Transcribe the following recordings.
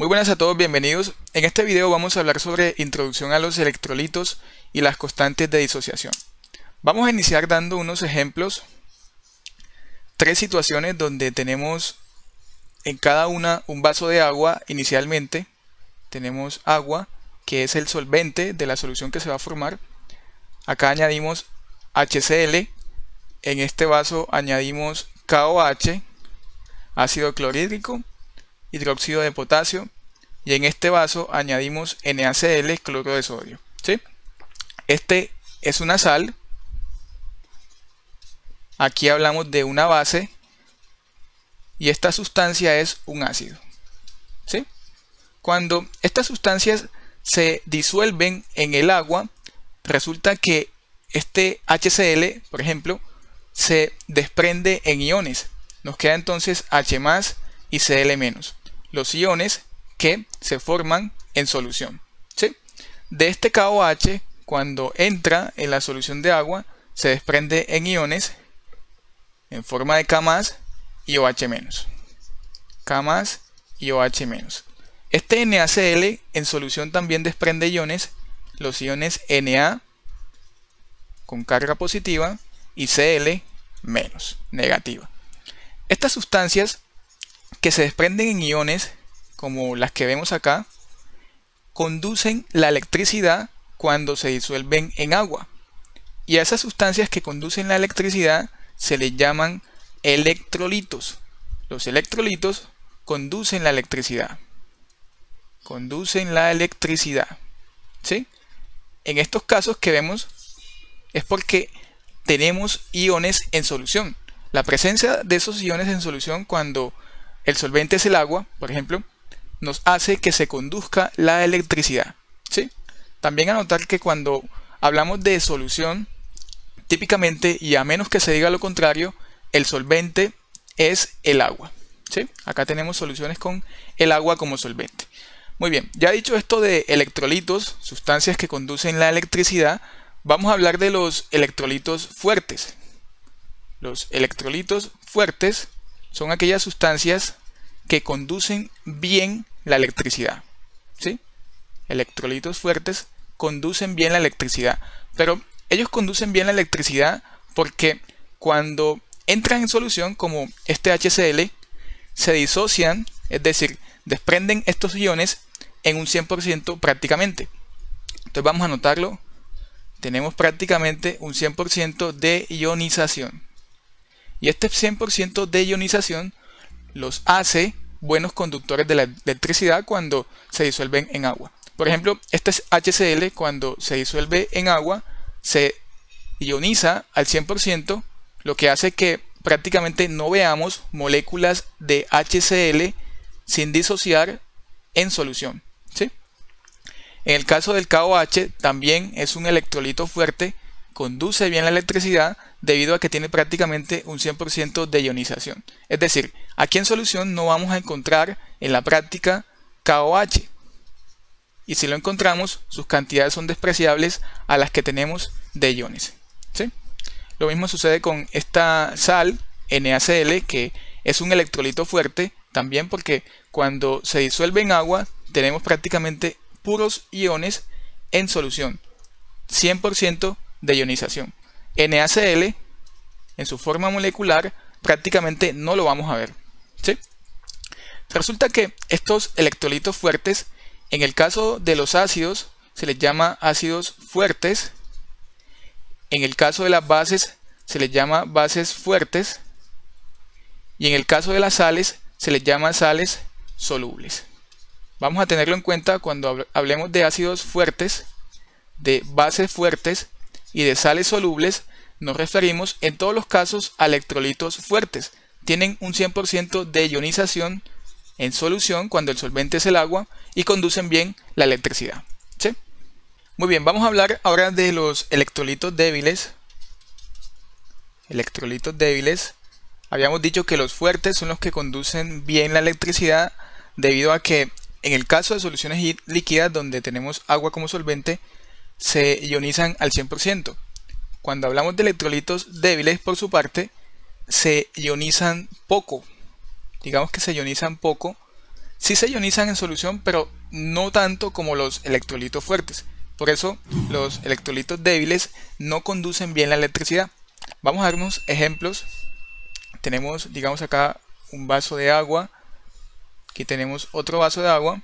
Muy buenas a todos, bienvenidos. En este video vamos a hablar sobre introducción a los electrolitos y las constantes de disociación. Vamos a iniciar dando unos ejemplos, tres situaciones donde tenemos en cada una un vaso de agua inicialmente, tenemos agua que es el solvente de la solución que se va a formar, acá añadimos HCl, en este vaso añadimos KOH, ácido clorhídrico, hidróxido de potasio y en este vaso añadimos NaCl cloro de sodio. ¿sí? Este es una sal. Aquí hablamos de una base y esta sustancia es un ácido. ¿sí? Cuando estas sustancias se disuelven en el agua, resulta que este HCl, por ejemplo, se desprende en iones. Nos queda entonces H más y Cl menos los iones que se forman en solución. De este KOH, cuando entra en la solución de agua, se desprende en iones en forma de K más y OH-. K más y OH-. Este NaCl en solución también desprende iones, los iones Na con carga positiva y Cl menos, negativa. Estas sustancias que se desprenden en iones, como las que vemos acá, conducen la electricidad cuando se disuelven en agua. Y a esas sustancias que conducen la electricidad se les llaman electrolitos. Los electrolitos conducen la electricidad. Conducen la electricidad. ¿Sí? En estos casos que vemos es porque tenemos iones en solución. La presencia de esos iones en solución cuando el solvente es el agua, por ejemplo, nos hace que se conduzca la electricidad. ¿sí? También anotar que cuando hablamos de solución, típicamente, y a menos que se diga lo contrario, el solvente es el agua. ¿sí? Acá tenemos soluciones con el agua como solvente. Muy bien, ya dicho esto de electrolitos, sustancias que conducen la electricidad, vamos a hablar de los electrolitos fuertes. Los electrolitos fuertes son aquellas sustancias que conducen bien la electricidad. ¿sí? Electrolitos fuertes conducen bien la electricidad. Pero ellos conducen bien la electricidad porque cuando entran en solución, como este HCl, se disocian, es decir, desprenden estos iones en un 100% prácticamente. Entonces vamos a notarlo, Tenemos prácticamente un 100% de ionización. Y este 100% de ionización los hace buenos conductores de la electricidad cuando se disuelven en agua. Por ejemplo, este HCl cuando se disuelve en agua se ioniza al 100%, lo que hace que prácticamente no veamos moléculas de HCl sin disociar en solución. ¿sí? En el caso del KOH también es un electrolito fuerte, conduce bien la electricidad, debido a que tiene prácticamente un 100% de ionización. Es decir, aquí en solución no vamos a encontrar en la práctica KOH. Y si lo encontramos, sus cantidades son despreciables a las que tenemos de iones. Lo mismo sucede con esta sal NaCl, que es un electrolito fuerte, también porque cuando se disuelve en agua, tenemos prácticamente puros iones en solución. 100% de ionización. NaCl en su forma molecular prácticamente no lo vamos a ver. Resulta que estos electrolitos fuertes, en el caso de los ácidos, se les llama ácidos fuertes. En el caso de las bases, se les llama bases fuertes. Y en el caso de las sales, se les llama sales solubles. Vamos a tenerlo en cuenta cuando hablemos de ácidos fuertes, de bases fuertes y de sales solubles nos referimos en todos los casos a electrolitos fuertes. Tienen un 100% de ionización en solución cuando el solvente es el agua y conducen bien la electricidad. Muy bien, vamos a hablar ahora de los electrolitos débiles. Electrolitos débiles. Habíamos dicho que los fuertes son los que conducen bien la electricidad debido a que en el caso de soluciones líquidas donde tenemos agua como solvente se ionizan al 100%. Cuando hablamos de electrolitos débiles, por su parte, se ionizan poco. Digamos que se ionizan poco. Sí se ionizan en solución, pero no tanto como los electrolitos fuertes. Por eso los electrolitos débiles no conducen bien la electricidad. Vamos a dar unos ejemplos. Tenemos, digamos acá, un vaso de agua. Aquí tenemos otro vaso de agua.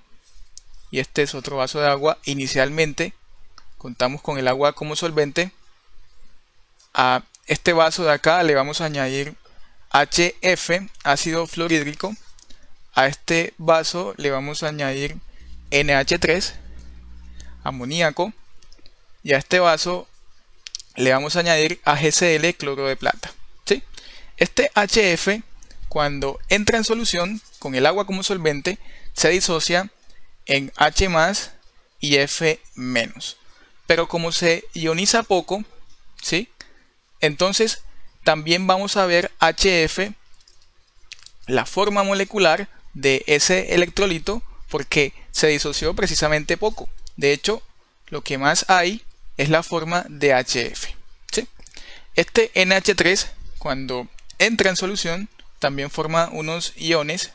Y este es otro vaso de agua. Inicialmente contamos con el agua como solvente a este vaso de acá le vamos a añadir HF, ácido fluorhídrico. A este vaso le vamos a añadir NH3, amoníaco. Y a este vaso le vamos a añadir AgCl, cloro de plata. ¿sí? Este HF, cuando entra en solución con el agua como solvente, se disocia en H y F Pero como se ioniza poco, ¿sí? Entonces, también vamos a ver HF, la forma molecular de ese electrolito, porque se disoció precisamente poco. De hecho, lo que más hay es la forma de HF. Este NH3, cuando entra en solución, también forma unos iones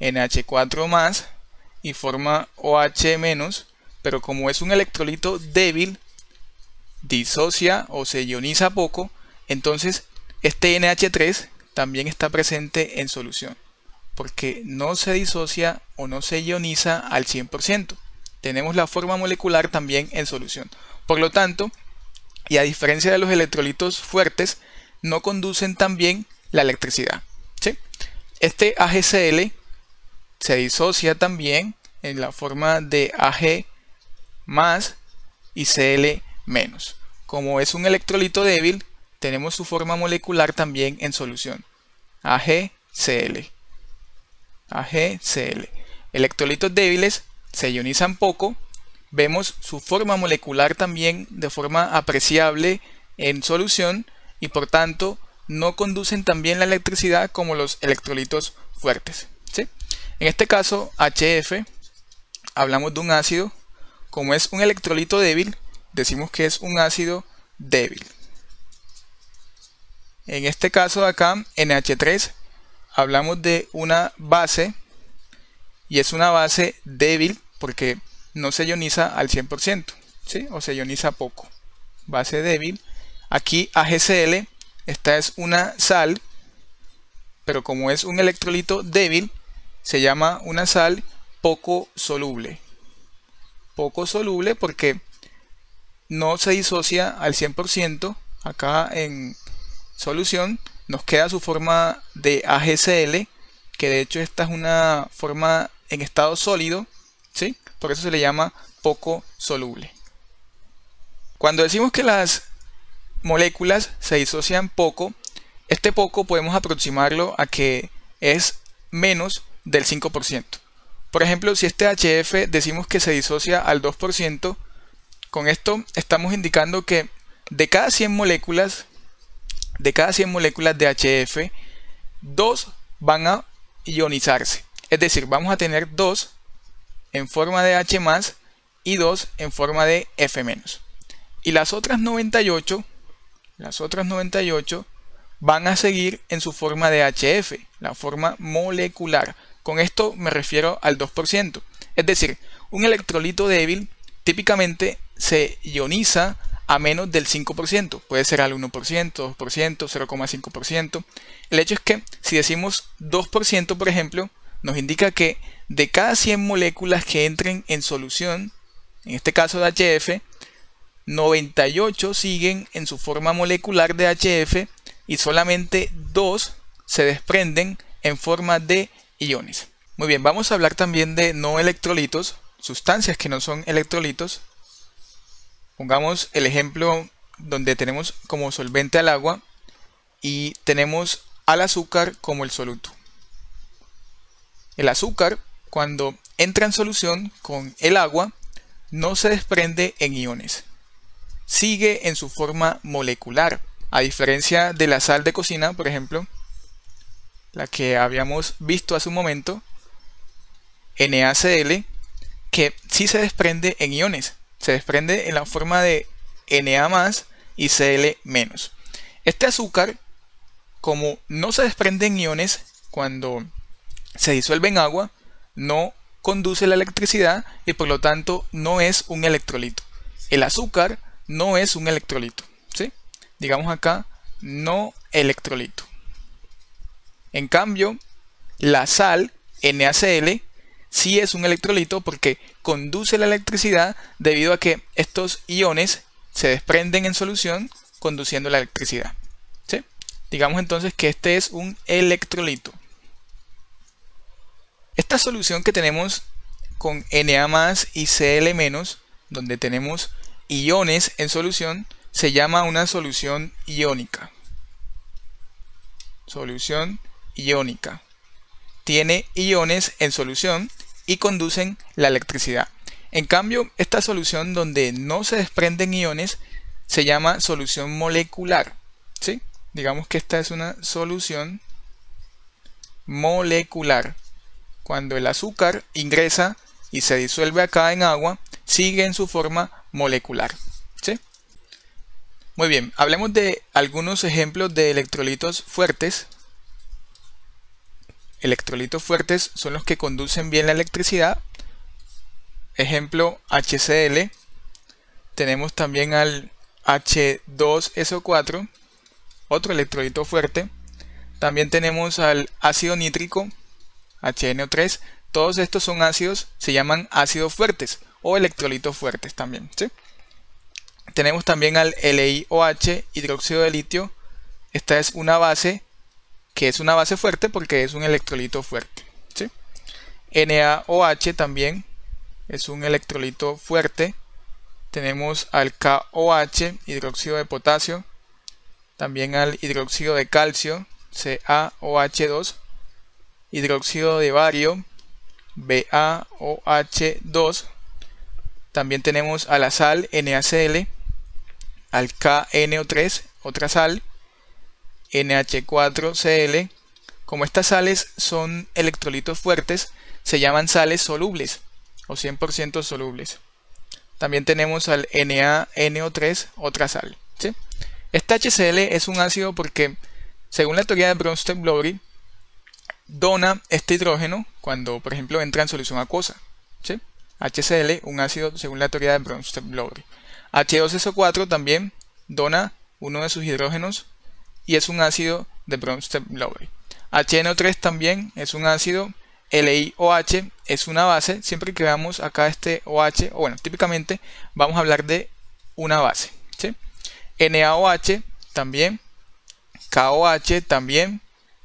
NH4 y forma OH pero como es un electrolito débil, disocia o se ioniza poco, entonces este NH3 también está presente en solución, porque no se disocia o no se ioniza al 100%. Tenemos la forma molecular también en solución. Por lo tanto, y a diferencia de los electrolitos fuertes, no conducen también la electricidad. Este AgCl se disocia también en la forma de Ag más y Cl menos. Como es un electrolito débil, tenemos su forma molecular también en solución. AgCl. AgCl. Electrolitos débiles se ionizan poco. Vemos su forma molecular también de forma apreciable en solución y por tanto no conducen también la electricidad como los electrolitos fuertes. En este caso, HF, hablamos de un ácido. Como es un electrolito débil, decimos que es un ácido débil. En este caso acá, NH3, hablamos de una base y es una base débil porque no se ioniza al 100%, ¿sí? o se ioniza poco. Base débil. Aquí AgCl, esta es una sal, pero como es un electrolito débil, se llama una sal poco soluble. Poco soluble porque no se disocia al 100%, acá en solución nos queda su forma de AGCl, que de hecho esta es una forma en estado sólido, ¿sí? por eso se le llama poco soluble. Cuando decimos que las moléculas se disocian poco, este poco podemos aproximarlo a que es menos del 5%. Por ejemplo, si este HF decimos que se disocia al 2%, con esto estamos indicando que de cada 100 moléculas, de cada 100 moléculas de HF, dos van a ionizarse. Es decir, vamos a tener dos en forma de H más y 2 en forma de F Y las otras 98, las otras 98 van a seguir en su forma de HF, la forma molecular. Con esto me refiero al 2%. Es decir, un electrolito débil típicamente se ioniza a menos del 5%, puede ser al 1%, 2%, 0,5%. El hecho es que si decimos 2%, por ejemplo, nos indica que de cada 100 moléculas que entren en solución, en este caso de HF, 98 siguen en su forma molecular de HF y solamente 2 se desprenden en forma de iones. Muy bien, vamos a hablar también de no electrolitos, sustancias que no son electrolitos, Pongamos el ejemplo donde tenemos como solvente al agua y tenemos al azúcar como el soluto. El azúcar, cuando entra en solución con el agua, no se desprende en iones. Sigue en su forma molecular, a diferencia de la sal de cocina, por ejemplo, la que habíamos visto hace un momento, NaCl, que sí se desprende en iones, se desprende en la forma de Na más y Cl menos. Este azúcar, como no se desprende en iones cuando se disuelve en agua, no conduce la electricidad y por lo tanto no es un electrolito. El azúcar no es un electrolito. ¿sí? Digamos acá, no electrolito. En cambio, la sal NaCl sí es un electrolito porque conduce la electricidad debido a que estos iones se desprenden en solución conduciendo la electricidad. Digamos entonces que este es un electrolito. Esta solución que tenemos con Na y Cl donde tenemos iones en solución, se llama una solución iónica. Solución iónica tiene iones en solución y conducen la electricidad. En cambio, esta solución donde no se desprenden iones se llama solución molecular. ¿sí? Digamos que esta es una solución molecular. Cuando el azúcar ingresa y se disuelve acá en agua, sigue en su forma molecular. ¿sí? Muy bien, hablemos de algunos ejemplos de electrolitos fuertes electrolitos fuertes son los que conducen bien la electricidad. Ejemplo, HCl. Tenemos también al H2SO4, otro electrolito fuerte. También tenemos al ácido nítrico, HNO3. Todos estos son ácidos, se llaman ácidos fuertes o electrolitos fuertes también. Tenemos también al LiOH, hidróxido de litio. Esta es una base que es una base fuerte porque es un electrolito fuerte. ¿sí? NaOH también es un electrolito fuerte. Tenemos al KOH, hidróxido de potasio. También al hidróxido de calcio, CaOH2. Hidróxido de bario, BaOH2. También tenemos a la sal NaCl, al KNO3, otra sal, NH4Cl. Como estas sales son electrolitos fuertes, se llaman sales solubles o 100% solubles. También tenemos al NaNO3, otra sal. Este HCl es un ácido porque, según la teoría de Bronsted-Lowry, dona este hidrógeno cuando, por ejemplo, entra en solución acuosa. HCl, un ácido según la teoría de Bronsted-Lowry. H2SO4 también dona uno de sus hidrógenos y es un ácido de bronsted Lowry. HNO3 también es un ácido, LiOH es una base, siempre que veamos acá este OH, o bueno, típicamente vamos a hablar de una base. NaOH también, KOH también,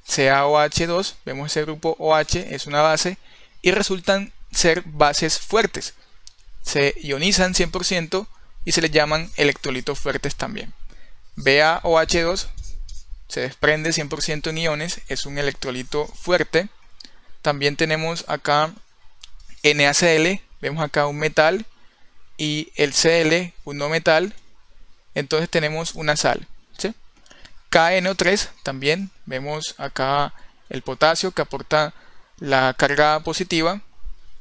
CaOH2, vemos ese grupo OH es una base y resultan ser bases fuertes. Se ionizan 100% y se les llaman electrolitos fuertes también. BaOH2 se desprende 100% en iones, es un electrolito fuerte. También tenemos acá NaCl, vemos acá un metal y el Cl, un no metal, entonces tenemos una sal. kno KNO3 también, vemos acá el potasio que aporta la carga positiva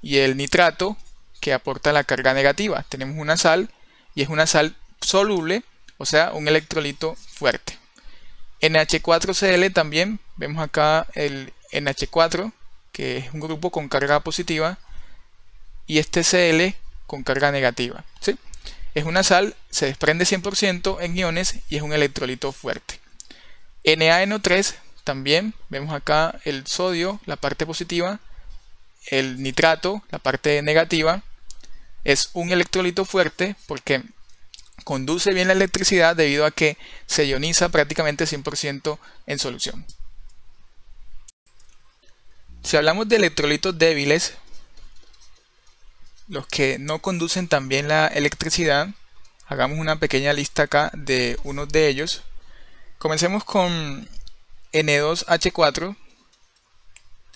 y el nitrato que aporta la carga negativa. Tenemos una sal y es una sal soluble, o sea, un electrolito fuerte. NH4Cl también, vemos acá el NH4, que es un grupo con carga positiva, y este Cl con carga negativa. ¿sí? Es una sal, se desprende 100% en iones y es un electrolito fuerte. NaNO3 también, vemos acá el sodio, la parte positiva, el nitrato, la parte negativa. Es un electrolito fuerte porque conduce bien la electricidad debido a que se ioniza prácticamente 100% en solución. Si hablamos de electrolitos débiles, los que no conducen tan bien la electricidad, hagamos una pequeña lista acá de unos de ellos. Comencemos con N2H4.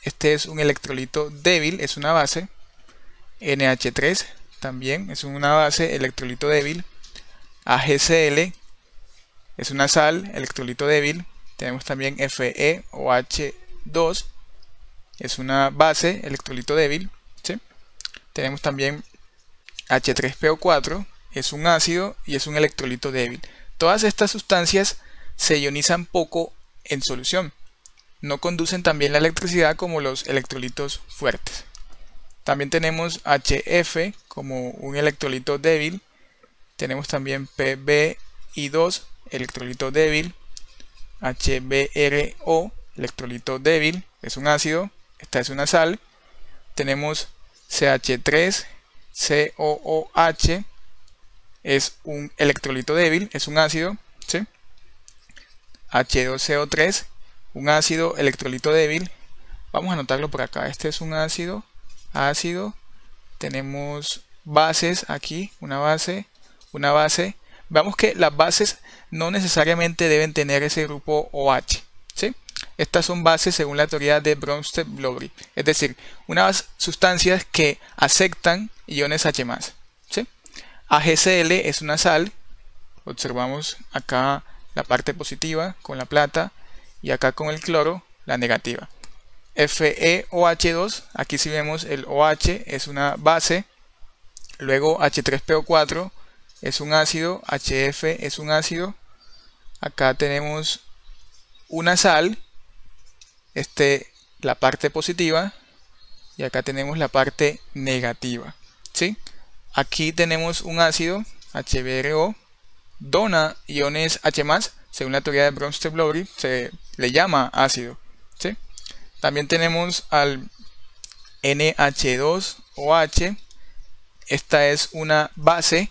Este es un electrolito débil, es una base. NH3 también es una base, electrolito débil. AgCl es una sal, electrolito débil. Tenemos también FE o h 2 es una base, electrolito débil. Tenemos también H3PO4, es un ácido y es un electrolito débil. Todas estas sustancias se ionizan poco en solución. No conducen también la electricidad como los electrolitos fuertes. También tenemos HF como un electrolito débil, tenemos también PBI2, electrolito débil. HBRO, electrolito débil, es un ácido. Esta es una sal. Tenemos CH3, COOH, es un electrolito débil, es un ácido. h 2 H2CO3, un ácido electrolito débil. Vamos a anotarlo por acá. Este es un ácido, ácido. Tenemos bases aquí, una base una base, vamos que las bases no necesariamente deben tener ese grupo OH. ¿sí? Estas son bases según la teoría de Bronsted-Lowry, es decir, unas sustancias que aceptan iones H+. ¿sí? AgCl es una sal, observamos acá la parte positiva con la plata y acá con el cloro la negativa. FeOH2, aquí si vemos el OH es una base, luego H3PO4 es un ácido, HF es un ácido. Acá tenemos una sal, este, la parte positiva, y acá tenemos la parte negativa. ¿sí? Aquí tenemos un ácido, HBRO, dona iones H+, según la teoría de Bronsted-Lowry, se le llama ácido. También tenemos al NH2OH, esta es una base,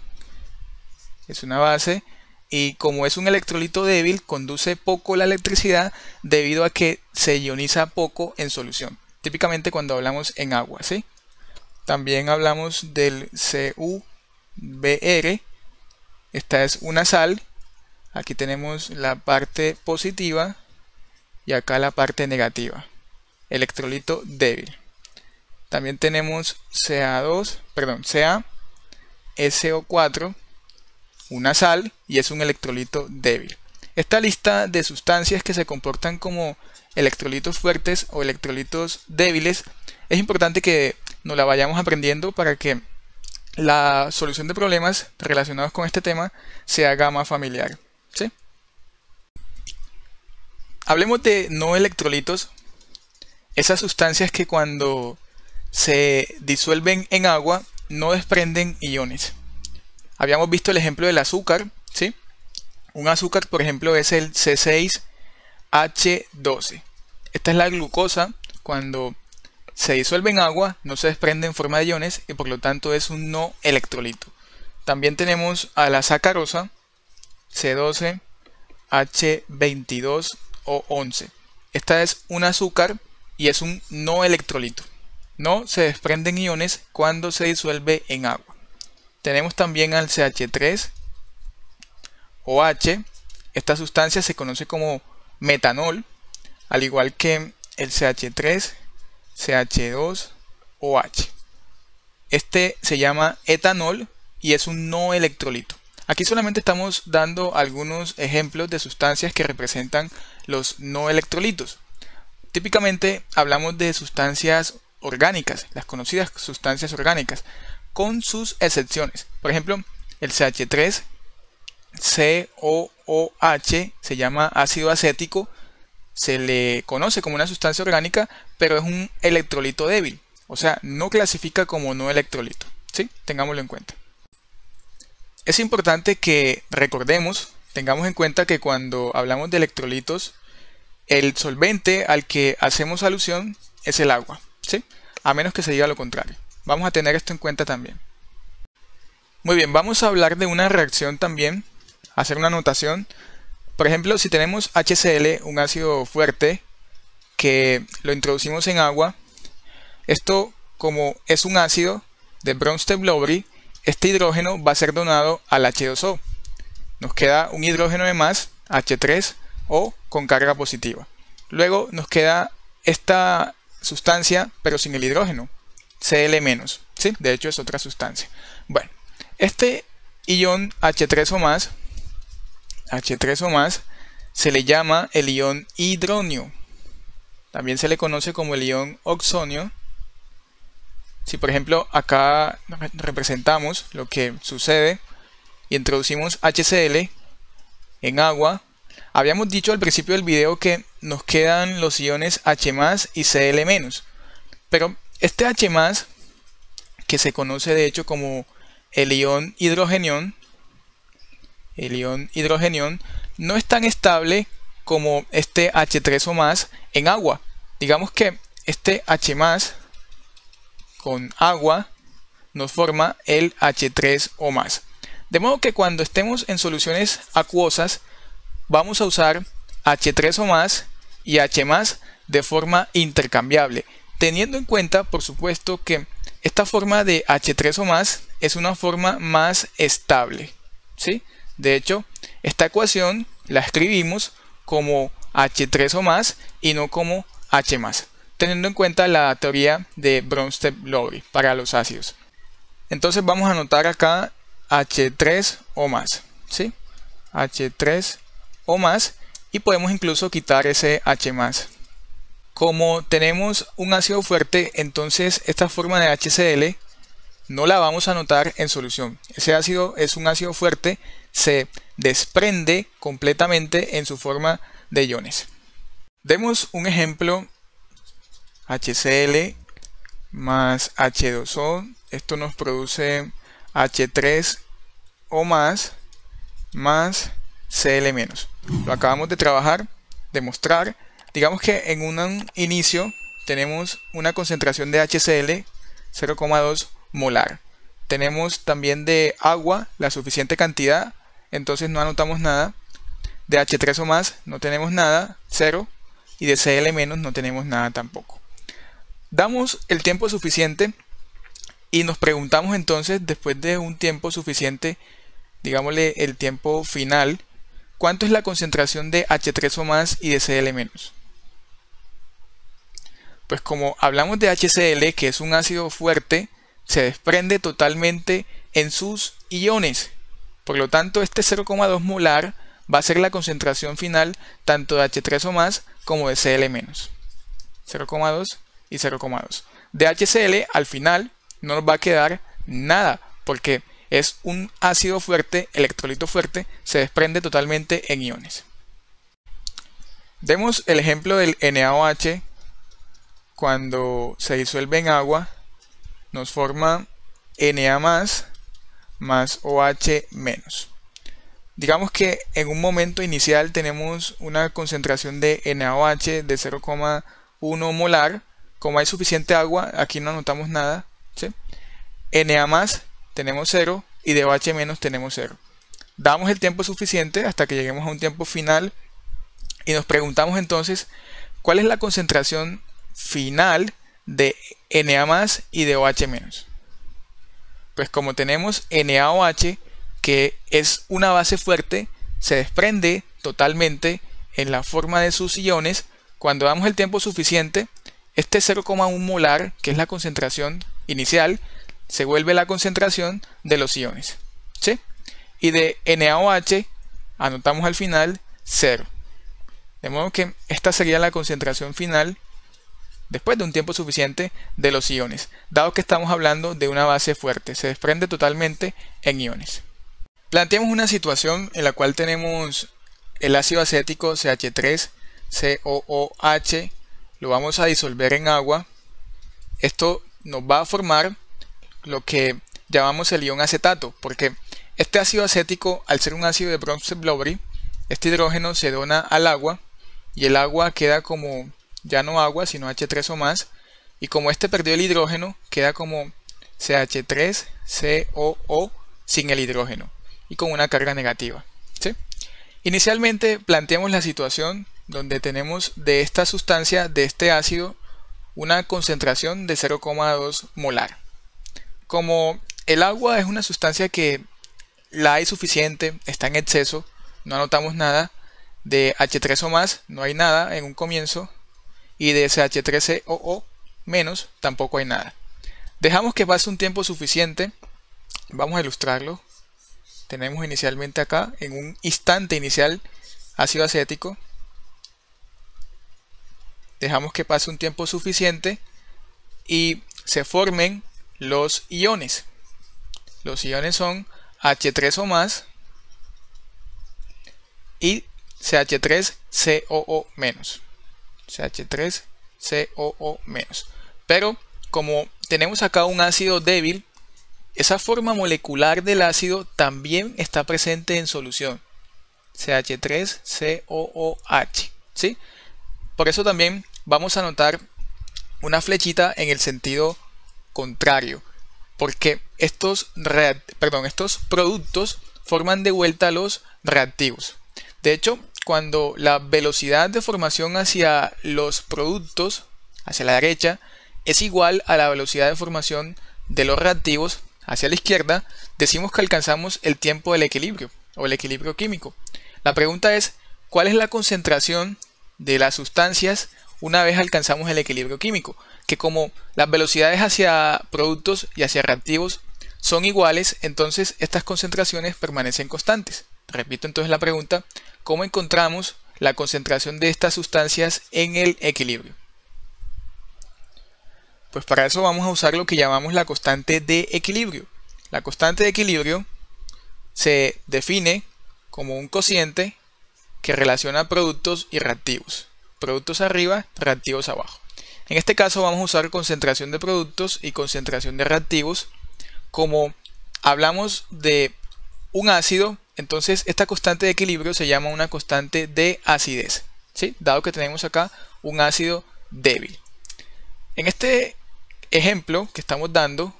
es una base, y como es un electrolito débil, conduce poco la electricidad debido a que se ioniza poco en solución, típicamente cuando hablamos en agua, ¿sí? También hablamos del CuBr, esta es una sal, aquí tenemos la parte positiva y acá la parte negativa, electrolito débil. También tenemos CA2, perdón, Ca, SO4, una sal y es un electrolito débil. Esta lista de sustancias que se comportan como electrolitos fuertes o electrolitos débiles es importante que nos la vayamos aprendiendo para que la solución de problemas relacionados con este tema se haga más familiar. ¿sí? Hablemos de no electrolitos, esas sustancias que cuando se disuelven en agua no desprenden iones. Habíamos visto el ejemplo del azúcar, ¿sí? Un azúcar, por ejemplo, es el C6H12. Esta es la glucosa cuando se disuelve en agua, no se desprende en forma de iones y por lo tanto es un no electrolito. También tenemos a la sacarosa C12H22O11. Esta es un azúcar y es un no electrolito. No se desprenden iones cuando se disuelve en agua. Tenemos también al CH3 OH. Esta sustancia se conoce como metanol, al igual que el CH3, CH2, OH. Este se llama etanol y es un no electrolito. Aquí solamente estamos dando algunos ejemplos de sustancias que representan los no electrolitos. Típicamente hablamos de sustancias orgánicas, las conocidas sustancias orgánicas con sus excepciones. Por ejemplo, el CH3, COOH, se llama ácido acético, se le conoce como una sustancia orgánica, pero es un electrolito débil, o sea, no clasifica como no electrolito, ¿sí? Tengámoslo en cuenta. Es importante que recordemos, tengamos en cuenta que cuando hablamos de electrolitos, el solvente al que hacemos alusión es el agua, ¿sí? A menos que se diga lo contrario. Vamos a tener esto en cuenta también. Muy bien, vamos a hablar de una reacción también, hacer una anotación. Por ejemplo, si tenemos HCl, un ácido fuerte, que lo introducimos en agua, esto como es un ácido de Bronsted-Lowry, este hidrógeno va a ser donado al H2O. Nos queda un hidrógeno de más, H3O, con carga positiva. Luego nos queda esta sustancia, pero sin el hidrógeno, Cl-, ¿sí? De hecho es otra sustancia. Bueno, este ion H3 o más, H3 o más, se le llama el ion hidronio. También se le conoce como el ion oxonio. Si por ejemplo acá representamos lo que sucede y introducimos HCl en agua, habíamos dicho al principio del video que nos quedan los iones H y Cl-, pero este H que se conoce de hecho como el ion hidrogenión, el ion hidrogenión no es tan estable como este H3 o en agua. Digamos que este H con agua nos forma el H3 o De modo que cuando estemos en soluciones acuosas vamos a usar H3 o y H de forma intercambiable. Teniendo en cuenta, por supuesto, que esta forma de H3 o más es una forma más estable. ¿sí? De hecho, esta ecuación la escribimos como H3 o más y no como H más, teniendo en cuenta la teoría de Bronsted-Lowry para los ácidos. Entonces vamos a anotar acá H3 o más, ¿sí? H3 o más y podemos incluso quitar ese H más. Como tenemos un ácido fuerte, entonces esta forma de HCl no la vamos a notar en solución. Ese ácido es un ácido fuerte, se desprende completamente en su forma de iones. Demos un ejemplo HCl más H2O. Esto nos produce H3 o más más Cl Lo acabamos de trabajar, demostrar. Digamos que en un inicio tenemos una concentración de HCl 0,2 molar. Tenemos también de agua la suficiente cantidad, entonces no anotamos nada. De H3 o más no tenemos nada, 0. Y de Cl menos no tenemos nada tampoco. Damos el tiempo suficiente y nos preguntamos entonces, después de un tiempo suficiente, digámosle el tiempo final, ¿cuánto es la concentración de H3 o más y de Cl menos? pues como hablamos de HCl, que es un ácido fuerte, se desprende totalmente en sus iones. Por lo tanto, este 0,2 molar va a ser la concentración final tanto de H3 o más como de Cl 0,2 y 0,2. De HCl al final no nos va a quedar nada porque es un ácido fuerte, electrolito fuerte, se desprende totalmente en iones. Demos el ejemplo del NaOH cuando se disuelve en agua, nos forma Na más más OH menos. Digamos que en un momento inicial tenemos una concentración de NaOH de 0,1 molar. Como hay suficiente agua, aquí no anotamos nada. Na más tenemos 0 y de OH menos tenemos 0. Damos el tiempo suficiente hasta que lleguemos a un tiempo final y nos preguntamos entonces cuál es la concentración final de Na más y de OH menos. Pues como tenemos NaOH, que es una base fuerte, se desprende totalmente en la forma de sus iones. Cuando damos el tiempo suficiente, este 0,1 molar, que es la concentración inicial, se vuelve la concentración de los iones. ¿sí? Y de NaOH anotamos al final 0. De modo que esta sería la concentración final después de un tiempo suficiente de los iones, dado que estamos hablando de una base fuerte, se desprende totalmente en iones. Planteamos una situación en la cual tenemos el ácido acético CH3COOH, lo vamos a disolver en agua, esto nos va a formar lo que llamamos el ion acetato, porque este ácido acético, al ser un ácido de bronce lowry este hidrógeno se dona al agua y el agua queda como ya no agua, sino H3 o más, y como este perdió el hidrógeno, queda como CH3COO sin el hidrógeno y con una carga negativa. Inicialmente planteamos la situación donde tenemos de esta sustancia, de este ácido, una concentración de 0,2 molar. Como el agua es una sustancia que la hay suficiente, está en exceso, no anotamos nada, de H3 o más no hay nada en un comienzo, y de CH3COO- menos tampoco hay nada. Dejamos que pase un tiempo suficiente, vamos a ilustrarlo. Tenemos inicialmente acá, en un instante inicial, ácido acético. Dejamos que pase un tiempo suficiente y se formen los iones. Los iones son H3 o más y CH3COO menos. CH3COO-. Pero como tenemos acá un ácido débil, esa forma molecular del ácido también está presente en solución. CH3COOH. ¿sí? Por eso también vamos a notar una flechita en el sentido contrario. Porque estos, perdón, estos productos forman de vuelta los reactivos. De hecho, cuando la velocidad de formación hacia los productos, hacia la derecha, es igual a la velocidad de formación de los reactivos hacia la izquierda, decimos que alcanzamos el tiempo del equilibrio o el equilibrio químico. La pregunta es, ¿cuál es la concentración de las sustancias una vez alcanzamos el equilibrio químico? Que como las velocidades hacia productos y hacia reactivos son iguales, entonces estas concentraciones permanecen constantes. Repito entonces la pregunta, cómo encontramos la concentración de estas sustancias en el equilibrio. Pues para eso vamos a usar lo que llamamos la constante de equilibrio. La constante de equilibrio se define como un cociente que relaciona productos y reactivos. Productos arriba, reactivos abajo. En este caso vamos a usar concentración de productos y concentración de reactivos. Como hablamos de un ácido, entonces esta constante de equilibrio se llama una constante de acidez, ¿sí? dado que tenemos acá un ácido débil. En este ejemplo que estamos dando,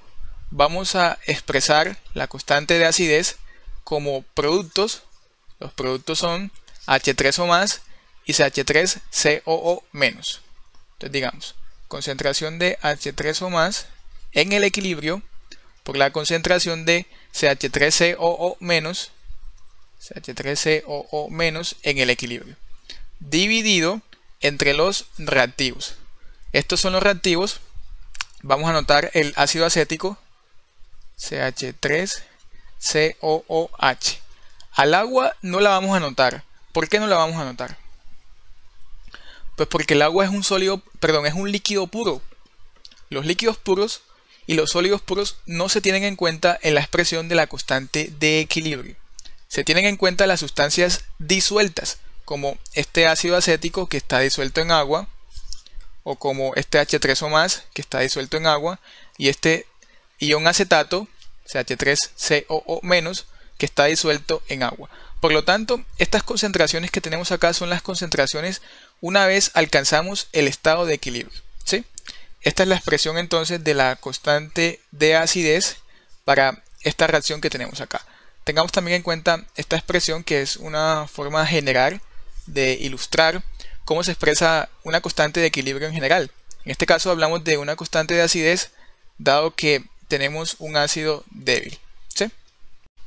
vamos a expresar la constante de acidez como productos. Los productos son H3 o más y CH3COO menos. Entonces digamos, concentración de H3 o más en el equilibrio por la concentración de CH3COO menos CH3COO- menos en el equilibrio, dividido entre los reactivos. Estos son los reactivos. Vamos a anotar el ácido acético CH3COOH. Al agua no la vamos a anotar. ¿Por qué no la vamos a anotar? Pues porque el agua es un sólido, perdón, es un líquido puro. Los líquidos puros y los sólidos puros no se tienen en cuenta en la expresión de la constante de equilibrio. Se tienen en cuenta las sustancias disueltas, como este ácido acético que está disuelto en agua, o como este H3O más que está disuelto en agua, y este ion acetato, CH3COO menos, que está disuelto en agua. Por lo tanto, estas concentraciones que tenemos acá son las concentraciones una vez alcanzamos el estado de equilibrio. ¿sí? Esta es la expresión entonces de la constante de acidez para esta reacción que tenemos acá. Tengamos también en cuenta esta expresión que es una forma general de ilustrar cómo se expresa una constante de equilibrio en general. En este caso hablamos de una constante de acidez dado que tenemos un ácido débil.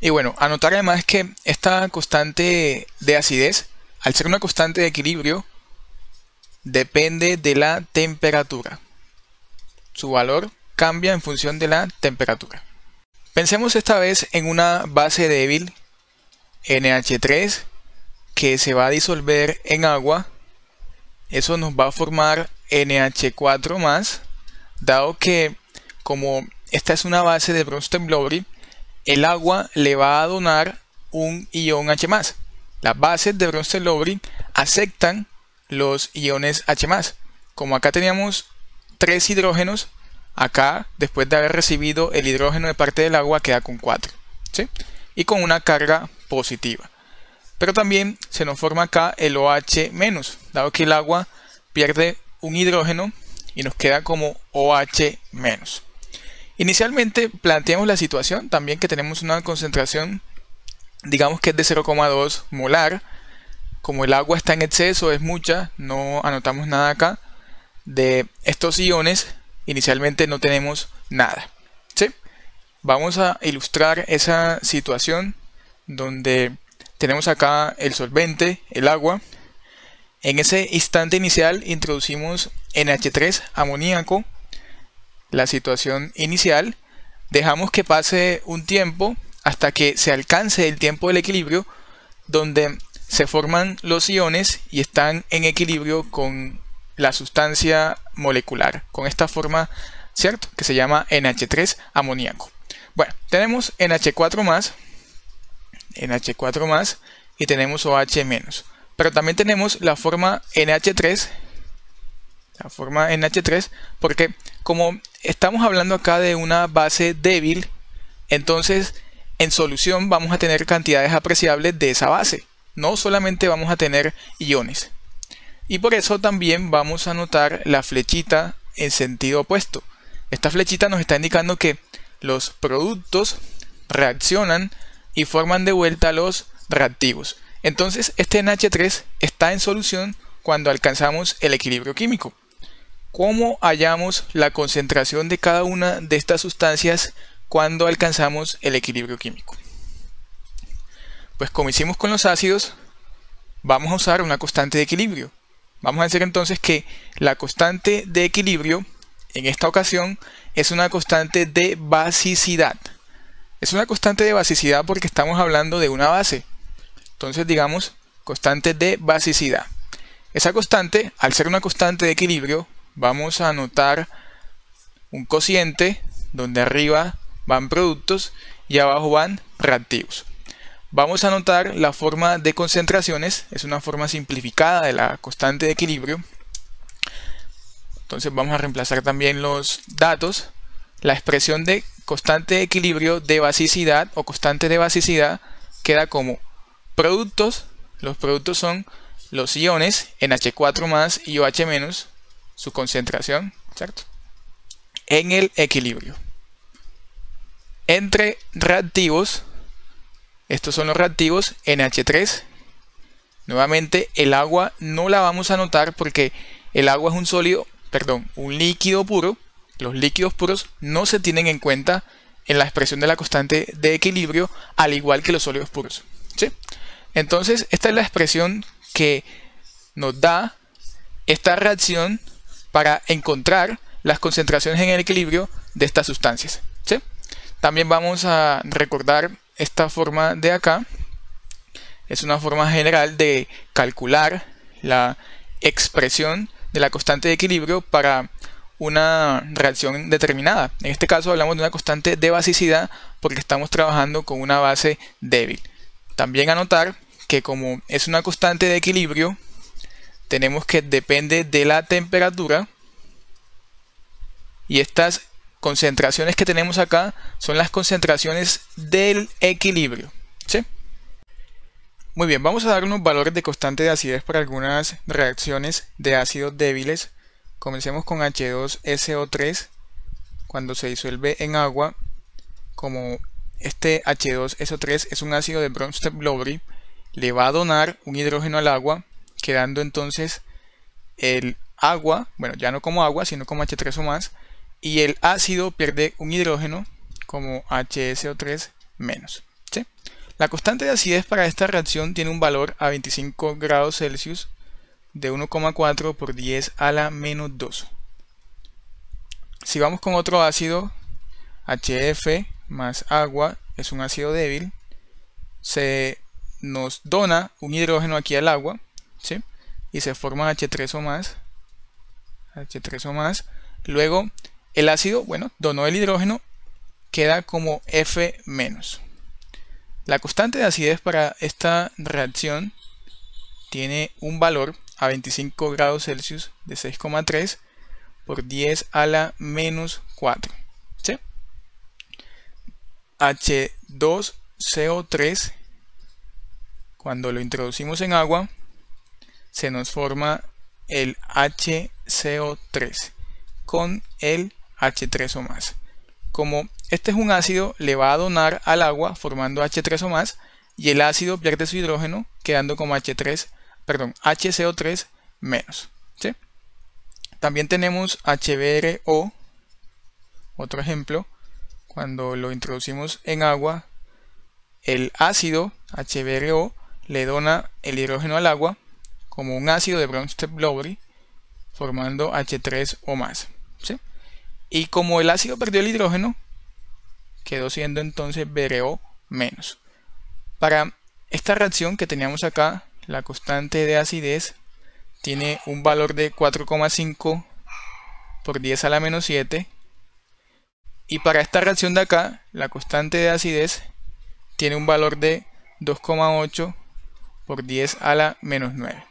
Y bueno, anotar además que esta constante de acidez, al ser una constante de equilibrio, depende de la temperatura. Su valor cambia en función de la temperatura. Pensemos esta vez en una base débil, NH3, que se va a disolver en agua. Eso nos va a formar NH4 más, dado que como esta es una base de bronsted lowry el agua le va a donar un ion H+. Las bases de bronsted lowry aceptan los iones H+. Como acá teníamos tres hidrógenos, Acá, después de haber recibido el hidrógeno de parte del agua, queda con 4. Y con una carga positiva. Pero también se nos forma acá el OH-, dado que el agua pierde un hidrógeno y nos queda como OH-. Inicialmente planteamos la situación también que tenemos una concentración, digamos que es de 0,2 molar. Como el agua está en exceso, es mucha, no anotamos nada acá de estos iones, inicialmente no tenemos nada. Vamos a ilustrar esa situación donde tenemos acá el solvente, el agua. En ese instante inicial introducimos NH3 amoníaco, la situación inicial. Dejamos que pase un tiempo hasta que se alcance el tiempo del equilibrio donde se forman los iones y están en equilibrio con la sustancia molecular, con esta forma, ¿cierto? Que se llama NH3 amoníaco. Bueno, tenemos NH4 NH4 y tenemos OH menos. Pero también tenemos la forma NH3, la forma NH3, porque como estamos hablando acá de una base débil, entonces en solución vamos a tener cantidades apreciables de esa base. No solamente vamos a tener iones. Y por eso también vamos a notar la flechita en sentido opuesto. Esta flechita nos está indicando que los productos reaccionan y forman de vuelta los reactivos. Entonces este NH3 está en solución cuando alcanzamos el equilibrio químico. ¿Cómo hallamos la concentración de cada una de estas sustancias cuando alcanzamos el equilibrio químico? Pues como hicimos con los ácidos, vamos a usar una constante de equilibrio. Vamos a decir entonces que la constante de equilibrio en esta ocasión es una constante de basicidad. Es una constante de basicidad porque estamos hablando de una base. Entonces digamos constante de basicidad. Esa constante, al ser una constante de equilibrio, vamos a anotar un cociente donde arriba van productos y abajo van reactivos. Vamos a notar la forma de concentraciones, es una forma simplificada de la constante de equilibrio. Entonces vamos a reemplazar también los datos. La expresión de constante de equilibrio de basicidad o constante de basicidad queda como productos, los productos son los iones en H4 más y OH menos, su concentración, ¿cierto? En el equilibrio. Entre reactivos, estos son los reactivos NH3. Nuevamente, el agua no la vamos a notar porque el agua es un sólido, perdón, un líquido puro. Los líquidos puros no se tienen en cuenta en la expresión de la constante de equilibrio, al igual que los sólidos puros. Entonces, esta es la expresión que nos da esta reacción para encontrar las concentraciones en el equilibrio de estas sustancias. También vamos a recordar esta forma de acá es una forma general de calcular la expresión de la constante de equilibrio para una reacción determinada. En este caso hablamos de una constante de basicidad porque estamos trabajando con una base débil. También anotar que como es una constante de equilibrio, tenemos que depende de la temperatura y estas concentraciones que tenemos acá son las concentraciones del equilibrio. ¿sí? Muy bien, vamos a dar unos valores de constante de acidez para algunas reacciones de ácidos débiles. Comencemos con H2SO3 cuando se disuelve en agua. Como este H2SO3 es un ácido de Bronsted-Lowry, le va a donar un hidrógeno al agua, quedando entonces el agua, bueno, ya no como agua, sino como H3 o más, y el ácido pierde un hidrógeno como HSO3 menos. La constante de acidez para esta reacción tiene un valor a 25 grados Celsius de 1,4 por 10 a la menos 2. Si vamos con otro ácido, HF más agua, es un ácido débil, se nos dona un hidrógeno aquí al agua, y se forma H3 o más, H3 o luego el ácido, bueno, donó el hidrógeno, queda como F-. La constante de acidez para esta reacción tiene un valor a 25 grados Celsius de 6,3 por 10 a la menos 4. h 2 H2CO3, cuando lo introducimos en agua, se nos forma el HCO3 con el H3 o más. Como este es un ácido, le va a donar al agua formando H3 o más y el ácido pierde su hidrógeno quedando como H3, perdón, HCO3 menos. ¿sí? También tenemos HBRO, otro ejemplo, cuando lo introducimos en agua, el ácido HBRO le dona el hidrógeno al agua como un ácido de bronsted lowry formando H3 o más. ¿sí? Y como el ácido perdió el hidrógeno, quedó siendo entonces BRO menos. Para esta reacción que teníamos acá, la constante de acidez tiene un valor de 4,5 por 10 a la menos 7. Y para esta reacción de acá, la constante de acidez tiene un valor de 2,8 por 10 a la menos 9.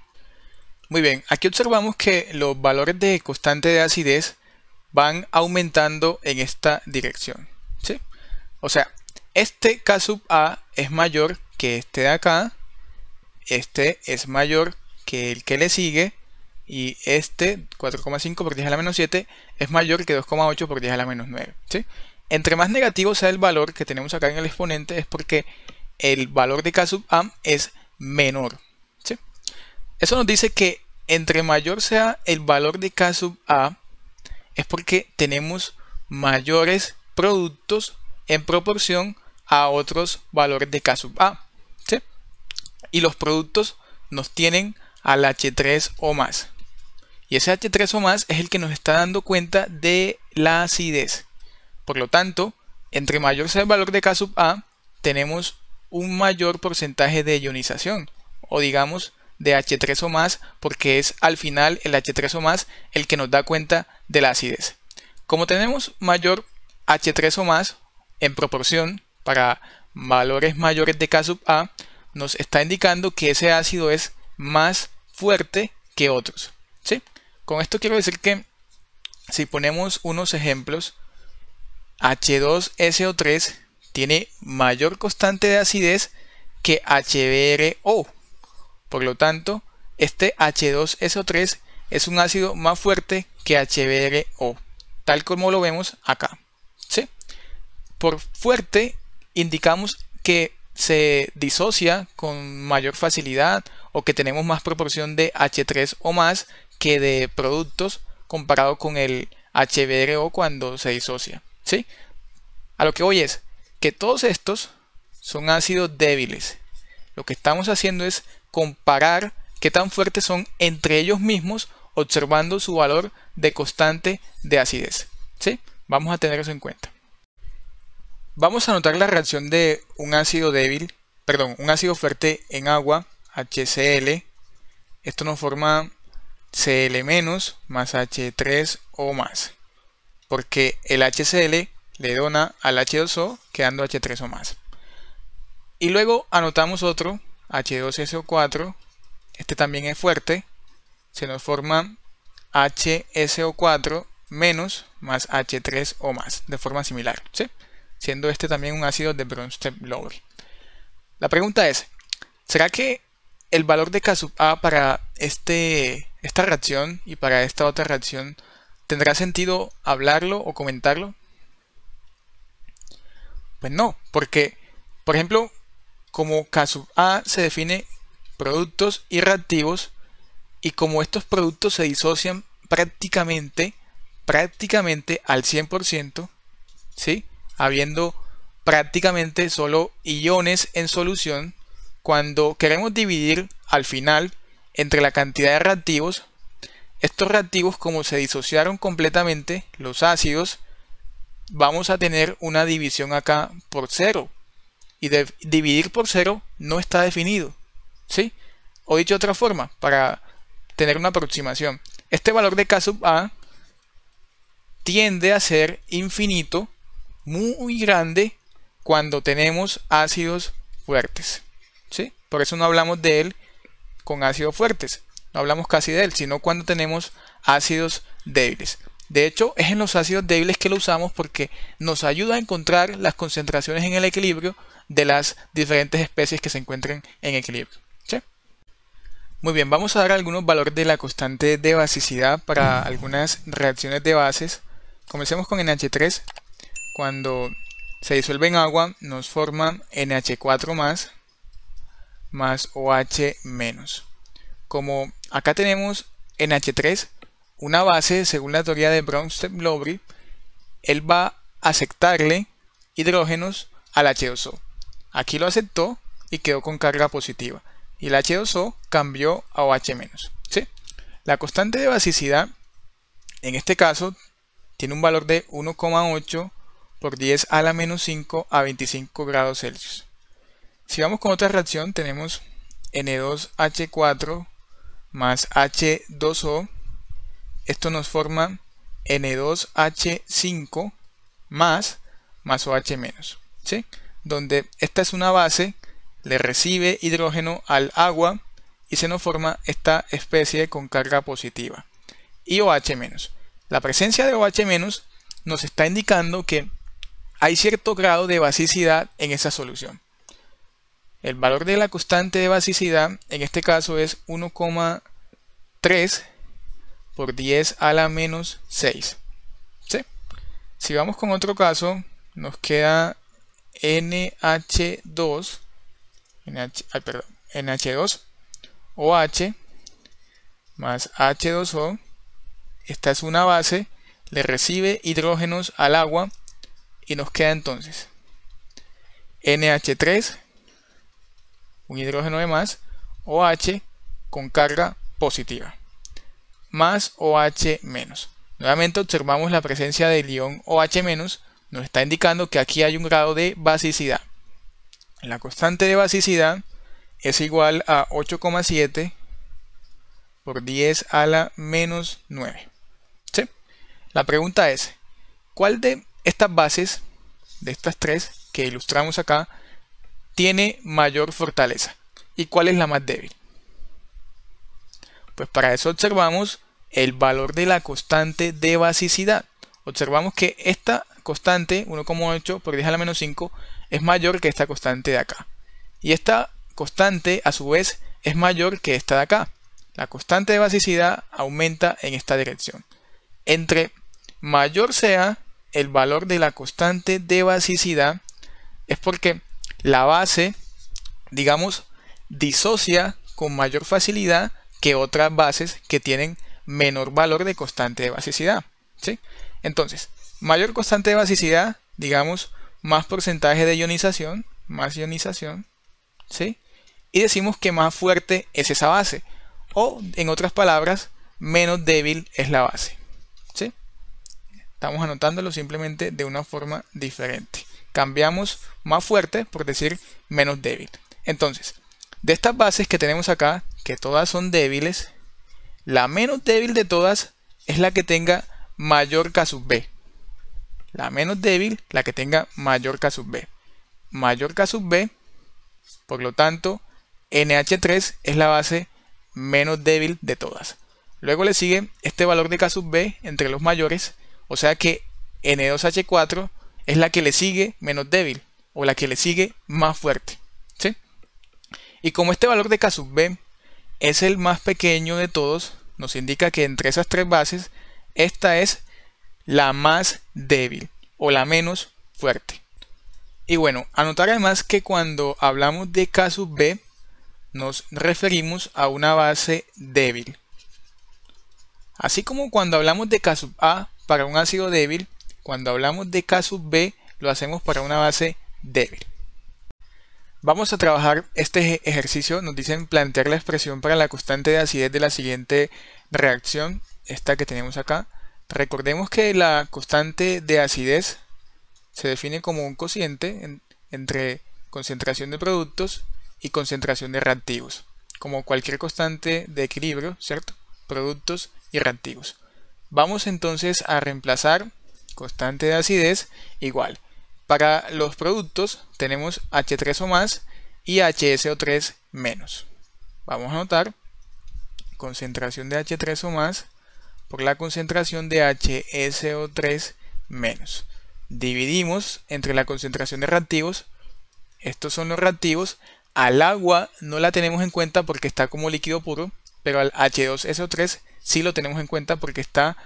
Muy bien, aquí observamos que los valores de constante de acidez van aumentando en esta dirección. O sea, este K sub A es mayor que este de acá, este es mayor que el que le sigue, y este 4,5 por 10 a la menos 7 es mayor que 2,8 por 10 a la menos 9. Entre más negativo sea el valor que tenemos acá en el exponente es porque el valor de K sub A es menor. Eso nos dice que entre mayor sea el valor de K sub A, es porque tenemos mayores productos en proporción a otros valores de K sub A. Y los productos nos tienen al H3 o más. Y ese H3 o más es el que nos está dando cuenta de la acidez. Por lo tanto, entre mayor sea el valor de K sub A, tenemos un mayor porcentaje de ionización. O digamos, de H3 o más porque es al final el H3 o más el que nos da cuenta de la acidez. Como tenemos mayor H3 o más en proporción para valores mayores de K sub A, nos está indicando que ese ácido es más fuerte que otros. ¿sí? Con esto quiero decir que si ponemos unos ejemplos, H2SO3 tiene mayor constante de acidez que HBRO. Por lo tanto, este H2SO3 es un ácido más fuerte que HBrO, tal como lo vemos acá. ¿sí? Por fuerte indicamos que se disocia con mayor facilidad o que tenemos más proporción de H3 o más que de productos comparado con el HBrO cuando se disocia. ¿sí? A lo que voy es que todos estos son ácidos débiles. Lo que estamos haciendo es comparar qué tan fuertes son entre ellos mismos observando su valor de constante de acidez. ¿Sí? Vamos a tener eso en cuenta. Vamos a anotar la reacción de un ácido débil, perdón, un ácido fuerte en agua, HCl. Esto nos forma Cl- más H3 o más, porque el HCl le dona al H2O quedando H3 o más. Y luego anotamos otro H2SO4, este también es fuerte, se nos forma HSO4 menos más H3 o más, de forma similar, ¿sí? siendo este también un ácido de Bronsted-Lowry. La pregunta es, ¿será que el valor de K sub A para este, esta reacción y para esta otra reacción tendrá sentido hablarlo o comentarlo? Pues no, porque, por ejemplo, como caso A se define productos y reactivos y como estos productos se disocian prácticamente, prácticamente al 100%, ¿sí? habiendo prácticamente solo iones en solución, cuando queremos dividir al final entre la cantidad de reactivos, estos reactivos como se disociaron completamente, los ácidos, vamos a tener una división acá por cero, y dividir por cero no está definido. ¿sí? O dicho de otra forma, para tener una aproximación, este valor de K sub A tiende a ser infinito, muy grande, cuando tenemos ácidos fuertes. ¿sí? Por eso no hablamos de él con ácidos fuertes, no hablamos casi de él, sino cuando tenemos ácidos débiles. De hecho, es en los ácidos débiles que lo usamos porque nos ayuda a encontrar las concentraciones en el equilibrio de las diferentes especies que se encuentran en equilibrio. Muy bien, vamos a dar algunos valores de la constante de basicidad para algunas reacciones de bases. Comencemos con NH3. Cuando se disuelve en agua nos forma NH4 más OH menos. Como acá tenemos NH3, una base según la teoría de Bronsted-Lowry, él va a aceptarle hidrógenos al H2O. Aquí lo aceptó y quedó con carga positiva. Y el H2O cambió a OH-. ¿sí? La constante de basicidad, en este caso, tiene un valor de 1,8 por 10 a la menos 5 a 25 grados Celsius. Si vamos con otra reacción, tenemos N2H4 más H2O. Esto nos forma N2H5 más, más OH-. ¿sí? donde esta es una base, le recibe hidrógeno al agua y se nos forma esta especie con carga positiva. Y OH-. La presencia de OH- nos está indicando que hay cierto grado de basicidad en esa solución. El valor de la constante de basicidad en este caso es 1,3 por 10 a la menos 6. ¿Sí? Si vamos con otro caso, nos queda NH2, NH, 2 OH más H2O, esta es una base, le recibe hidrógenos al agua y nos queda entonces NH3, un hidrógeno de más, OH con carga positiva, más OH Nuevamente observamos la presencia del ion OH nos está indicando que aquí hay un grado de basicidad. La constante de basicidad es igual a 8,7 por 10 a la menos 9. La pregunta es, ¿cuál de estas bases, de estas tres que ilustramos acá, tiene mayor fortaleza? ¿Y cuál es la más débil? Pues para eso observamos el valor de la constante de basicidad. Observamos que esta constante, 1,8 por 10 a la menos 5, es mayor que esta constante de acá. Y esta constante, a su vez, es mayor que esta de acá. La constante de basicidad aumenta en esta dirección. Entre mayor sea el valor de la constante de basicidad, es porque la base, digamos, disocia con mayor facilidad que otras bases que tienen menor valor de constante de basicidad. ¿sí? Entonces, Mayor constante de basicidad, digamos, más porcentaje de ionización, más ionización, ¿sí? Y decimos que más fuerte es esa base. O, en otras palabras, menos débil es la base. ¿sí? Estamos anotándolo simplemente de una forma diferente. Cambiamos más fuerte por decir menos débil. Entonces, de estas bases que tenemos acá, que todas son débiles, la menos débil de todas es la que tenga mayor K sub B la menos débil, la que tenga mayor K sub B. Mayor K sub B, por lo tanto, NH3 es la base menos débil de todas. Luego le sigue este valor de K sub B entre los mayores, o sea que N2H4 es la que le sigue menos débil o la que le sigue más fuerte. Y como este valor de K sub B es el más pequeño de todos, nos indica que entre esas tres bases, esta es la más débil o la menos fuerte. Y bueno, anotar además que cuando hablamos de K B nos referimos a una base débil. Así como cuando hablamos de K A para un ácido débil, cuando hablamos de K B lo hacemos para una base débil. Vamos a trabajar este ejercicio. Nos dicen plantear la expresión para la constante de acidez de la siguiente reacción, esta que tenemos acá. Recordemos que la constante de acidez se define como un cociente entre concentración de productos y concentración de reactivos, como cualquier constante de equilibrio, ¿cierto? Productos y reactivos. Vamos entonces a reemplazar constante de acidez igual. Para los productos tenemos H3O más y HSO3 menos. Vamos a anotar concentración de H3O más por la concentración de HSO3 menos. Dividimos entre la concentración de reactivos, estos son los reactivos, al agua no la tenemos en cuenta porque está como líquido puro, pero al H2SO3 sí lo tenemos en cuenta porque está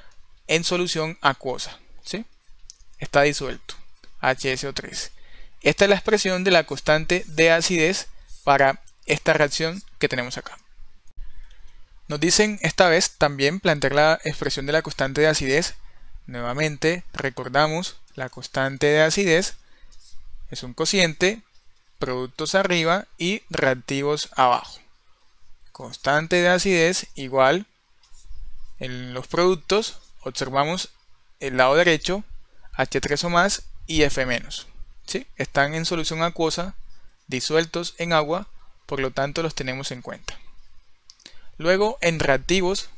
en solución acuosa, ¿sí? Está disuelto, HSO3. Esta es la expresión de la constante de acidez para esta reacción que tenemos acá. Nos dicen esta vez también plantear la expresión de la constante de acidez. Nuevamente recordamos la constante de acidez es un cociente, productos arriba y reactivos abajo. Constante de acidez igual en los productos observamos el lado derecho H3 o más y F menos. ¿sí? Están en solución acuosa disueltos en agua, por lo tanto los tenemos en cuenta. Luego, en reactivos,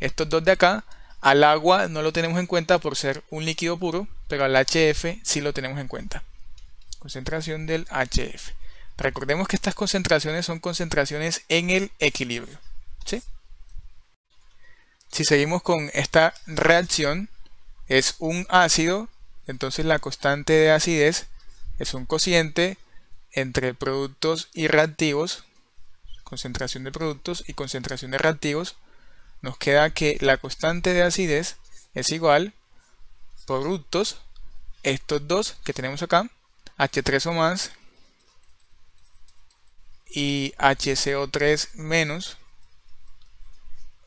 estos dos de acá, al agua no lo tenemos en cuenta por ser un líquido puro, pero al HF sí lo tenemos en cuenta. Concentración del HF. Recordemos que estas concentraciones son concentraciones en el equilibrio. Si seguimos con esta reacción, es un ácido, entonces la constante de acidez es un cociente entre productos y reactivos concentración de productos y concentración de reactivos, nos queda que la constante de acidez es igual productos, estos dos que tenemos acá, H3O más y HCO3 menos.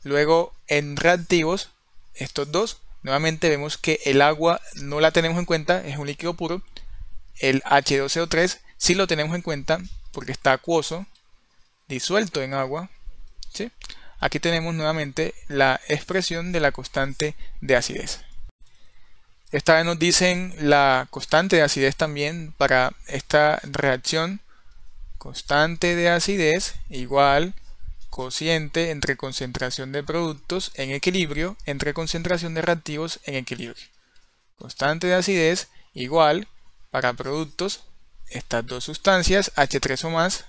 Luego en reactivos, estos dos, nuevamente vemos que el agua no la tenemos en cuenta, es un líquido puro. El h 2 o 3 sí lo tenemos en cuenta porque está acuoso, disuelto en agua, aquí tenemos nuevamente la expresión de la constante de acidez. Esta vez nos dicen la constante de acidez también para esta reacción. Constante de acidez igual cociente entre concentración de productos en equilibrio entre concentración de reactivos en equilibrio. Constante de acidez igual para productos, estas dos sustancias, H3 o más,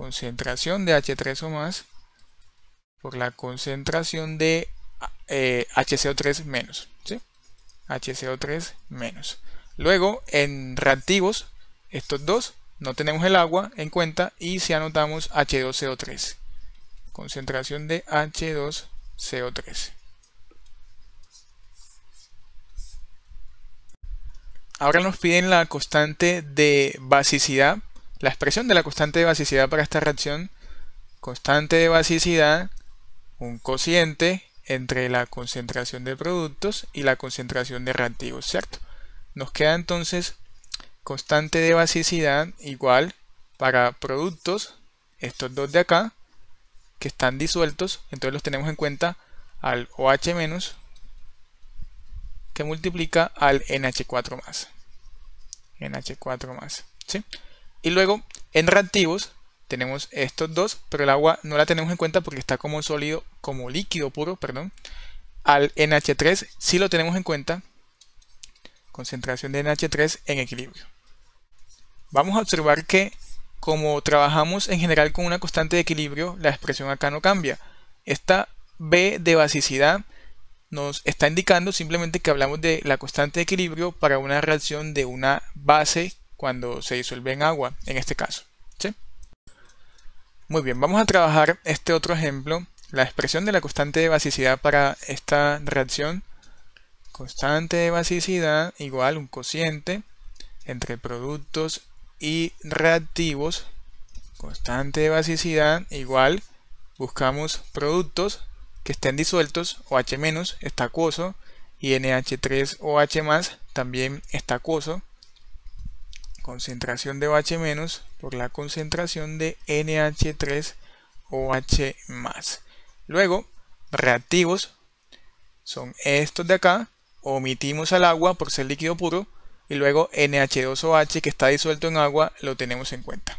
concentración de H3 o más por la concentración de HCO3 eh, menos. ¿sí? HCO3 menos. Luego, en reactivos, estos dos, no tenemos el agua en cuenta y si anotamos H2CO3. Concentración de H2CO3. Ahora nos piden la constante de basicidad la expresión de la constante de basicidad para esta reacción, constante de basicidad, un cociente entre la concentración de productos y la concentración de reactivos, ¿cierto? Nos queda entonces constante de basicidad igual para productos, estos dos de acá, que están disueltos, entonces los tenemos en cuenta al OH- que multiplica al NH4+, NH4+, ¿sí? Y luego en reactivos tenemos estos dos, pero el agua no la tenemos en cuenta porque está como sólido, como líquido puro, perdón. Al NH3 sí lo tenemos en cuenta, concentración de NH3 en equilibrio. Vamos a observar que como trabajamos en general con una constante de equilibrio, la expresión acá no cambia. Esta B de basicidad nos está indicando simplemente que hablamos de la constante de equilibrio para una reacción de una base cuando se disuelve en agua, en este caso. Muy bien, vamos a trabajar este otro ejemplo, la expresión de la constante de basicidad para esta reacción. Constante de basicidad igual un cociente entre productos y reactivos. Constante de basicidad igual buscamos productos que estén disueltos, OH- está acuoso, y NH3OH- también está acuoso concentración de OH- por la concentración de NH3OH+. Luego, reactivos son estos de acá, omitimos al agua por ser líquido puro, y luego NH2OH que está disuelto en agua lo tenemos en cuenta.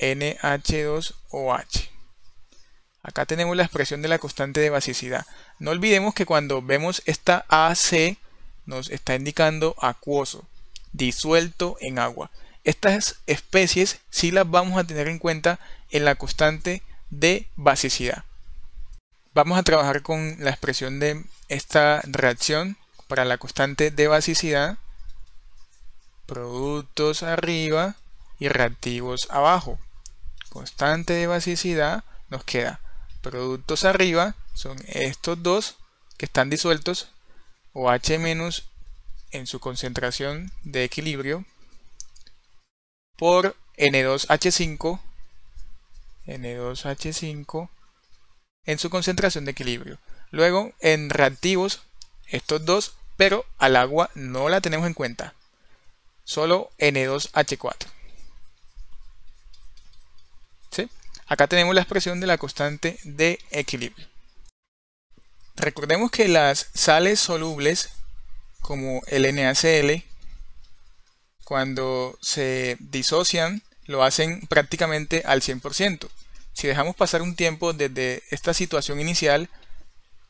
NH2OH. Acá tenemos la expresión de la constante de basicidad. No olvidemos que cuando vemos esta AC nos está indicando acuoso disuelto en agua. Estas especies sí las vamos a tener en cuenta en la constante de basicidad. Vamos a trabajar con la expresión de esta reacción para la constante de basicidad. Productos arriba y reactivos abajo. Constante de basicidad nos queda productos arriba, son estos dos que están disueltos, o OH- en su concentración de equilibrio por N2H5 N2H5 en su concentración de equilibrio. Luego, en reactivos, estos dos, pero al agua no la tenemos en cuenta. Solo N2H4. 4 Acá tenemos la expresión de la constante de equilibrio. Recordemos que las sales solubles como el NaCl, cuando se disocian, lo hacen prácticamente al 100%. Si dejamos pasar un tiempo desde esta situación inicial,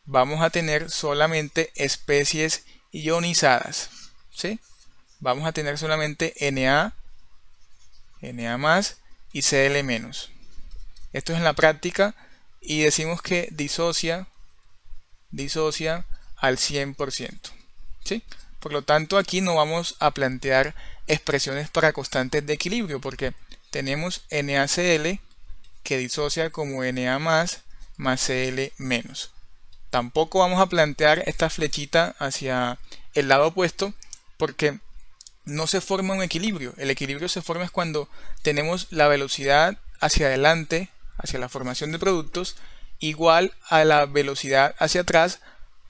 vamos a tener solamente especies ionizadas. ¿sí? Vamos a tener solamente Na, Na más y Cl menos. Esto es en la práctica y decimos que disocia, disocia al 100%. Por lo tanto, aquí no vamos a plantear expresiones para constantes de equilibrio, porque tenemos NaCl que disocia como Na más más Cl menos. Tampoco vamos a plantear esta flechita hacia el lado opuesto, porque no se forma un equilibrio. El equilibrio se forma cuando tenemos la velocidad hacia adelante, hacia la formación de productos, igual a la velocidad hacia atrás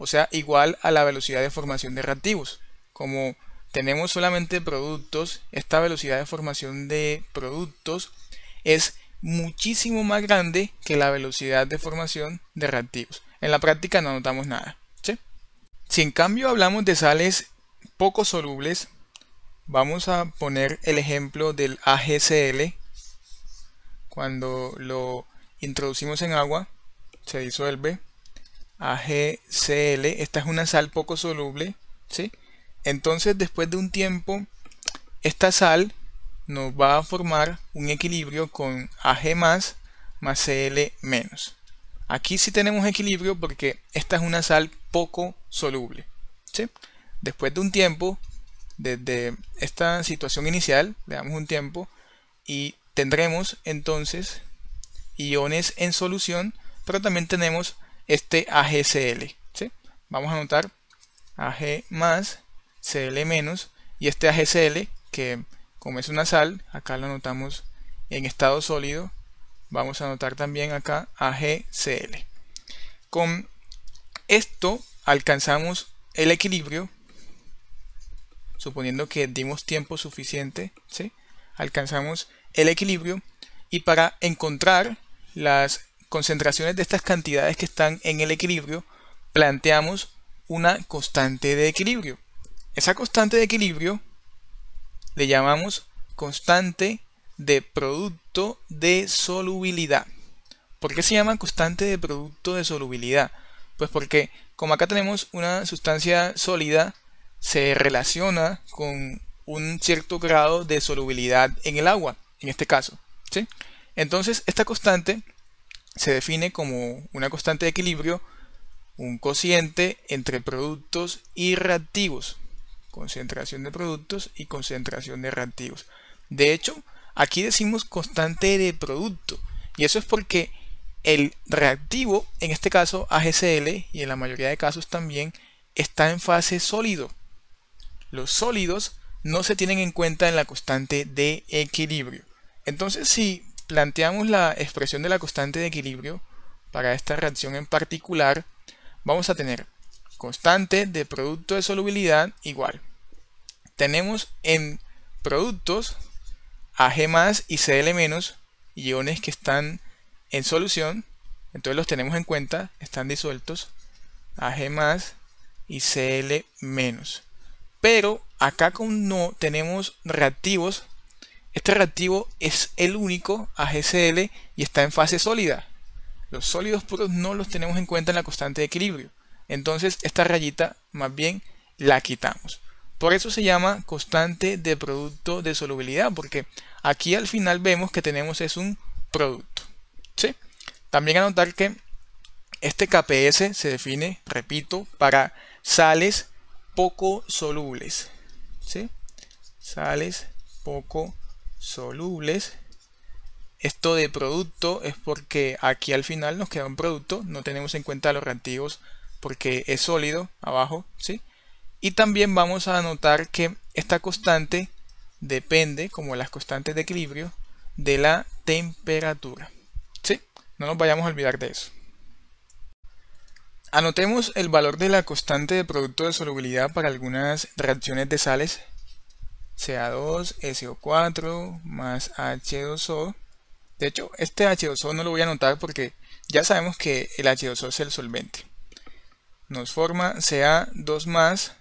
o sea, igual a la velocidad de formación de reactivos. Como tenemos solamente productos, esta velocidad de formación de productos es muchísimo más grande que la velocidad de formación de reactivos. En la práctica no notamos nada. Si en cambio hablamos de sales poco solubles, vamos a poner el ejemplo del AGCl. Cuando lo introducimos en agua, se disuelve AgCl, esta es una sal poco soluble, ¿sí? Entonces después de un tiempo, esta sal nos va a formar un equilibrio con Ag más más Cl menos. Aquí sí tenemos equilibrio porque esta es una sal poco soluble. ¿sí? Después de un tiempo, desde esta situación inicial, le damos un tiempo y tendremos entonces iones en solución, pero también tenemos este AGCL. Vamos a anotar AG más CL menos y este AGCL que como es una sal, acá lo anotamos en estado sólido. Vamos a anotar también acá AGCL. Con esto alcanzamos el equilibrio, suponiendo que dimos tiempo suficiente, ¿sí? alcanzamos el equilibrio y para encontrar las concentraciones de estas cantidades que están en el equilibrio, planteamos una constante de equilibrio. Esa constante de equilibrio le llamamos constante de producto de solubilidad. ¿Por qué se llama constante de producto de solubilidad? Pues porque como acá tenemos una sustancia sólida, se relaciona con un cierto grado de solubilidad en el agua, en este caso. Entonces, esta constante se define como una constante de equilibrio, un cociente entre productos y reactivos, concentración de productos y concentración de reactivos. De hecho, aquí decimos constante de producto, y eso es porque el reactivo, en este caso AGCl, y en la mayoría de casos también, está en fase sólido. Los sólidos no se tienen en cuenta en la constante de equilibrio. Entonces, si planteamos la expresión de la constante de equilibrio para esta reacción en particular, vamos a tener constante de producto de solubilidad igual. Tenemos en productos Ag más y Cl menos, iones que están en solución, entonces los tenemos en cuenta, están disueltos, Ag más y Cl menos. Pero acá como no tenemos reactivos este reactivo es el único AGCl y está en fase sólida. Los sólidos puros no los tenemos en cuenta en la constante de equilibrio. Entonces esta rayita más bien la quitamos. Por eso se llama constante de producto de solubilidad, porque aquí al final vemos que tenemos es un producto. ¿sí? También anotar que este KPS se define, repito, para sales poco solubles. Sales poco solubles. Esto de producto es porque aquí al final nos queda un producto, no tenemos en cuenta los reactivos porque es sólido abajo, ¿sí? Y también vamos a notar que esta constante depende, como las constantes de equilibrio, de la temperatura. ¿Sí? No nos vayamos a olvidar de eso. Anotemos el valor de la constante de producto de solubilidad para algunas reacciones de sales CA2SO4 más H2O. De hecho, este H2O no lo voy a anotar porque ya sabemos que el H2O es el solvente. Nos forma CA2 más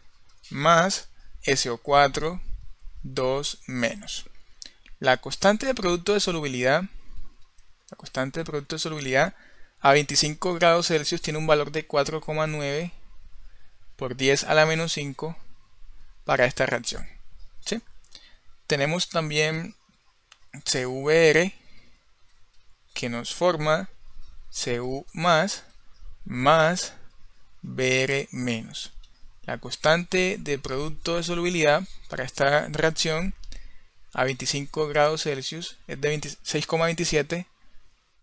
más SO4 2 menos. La constante de producto de solubilidad, la constante de producto de solubilidad a 25 grados Celsius tiene un valor de 4,9 por 10 a la menos 5 para esta reacción. ¿sí? Tenemos también CVR que nos forma CU más más BR menos. La constante de producto de solubilidad para esta reacción a 25 grados Celsius es de 6,27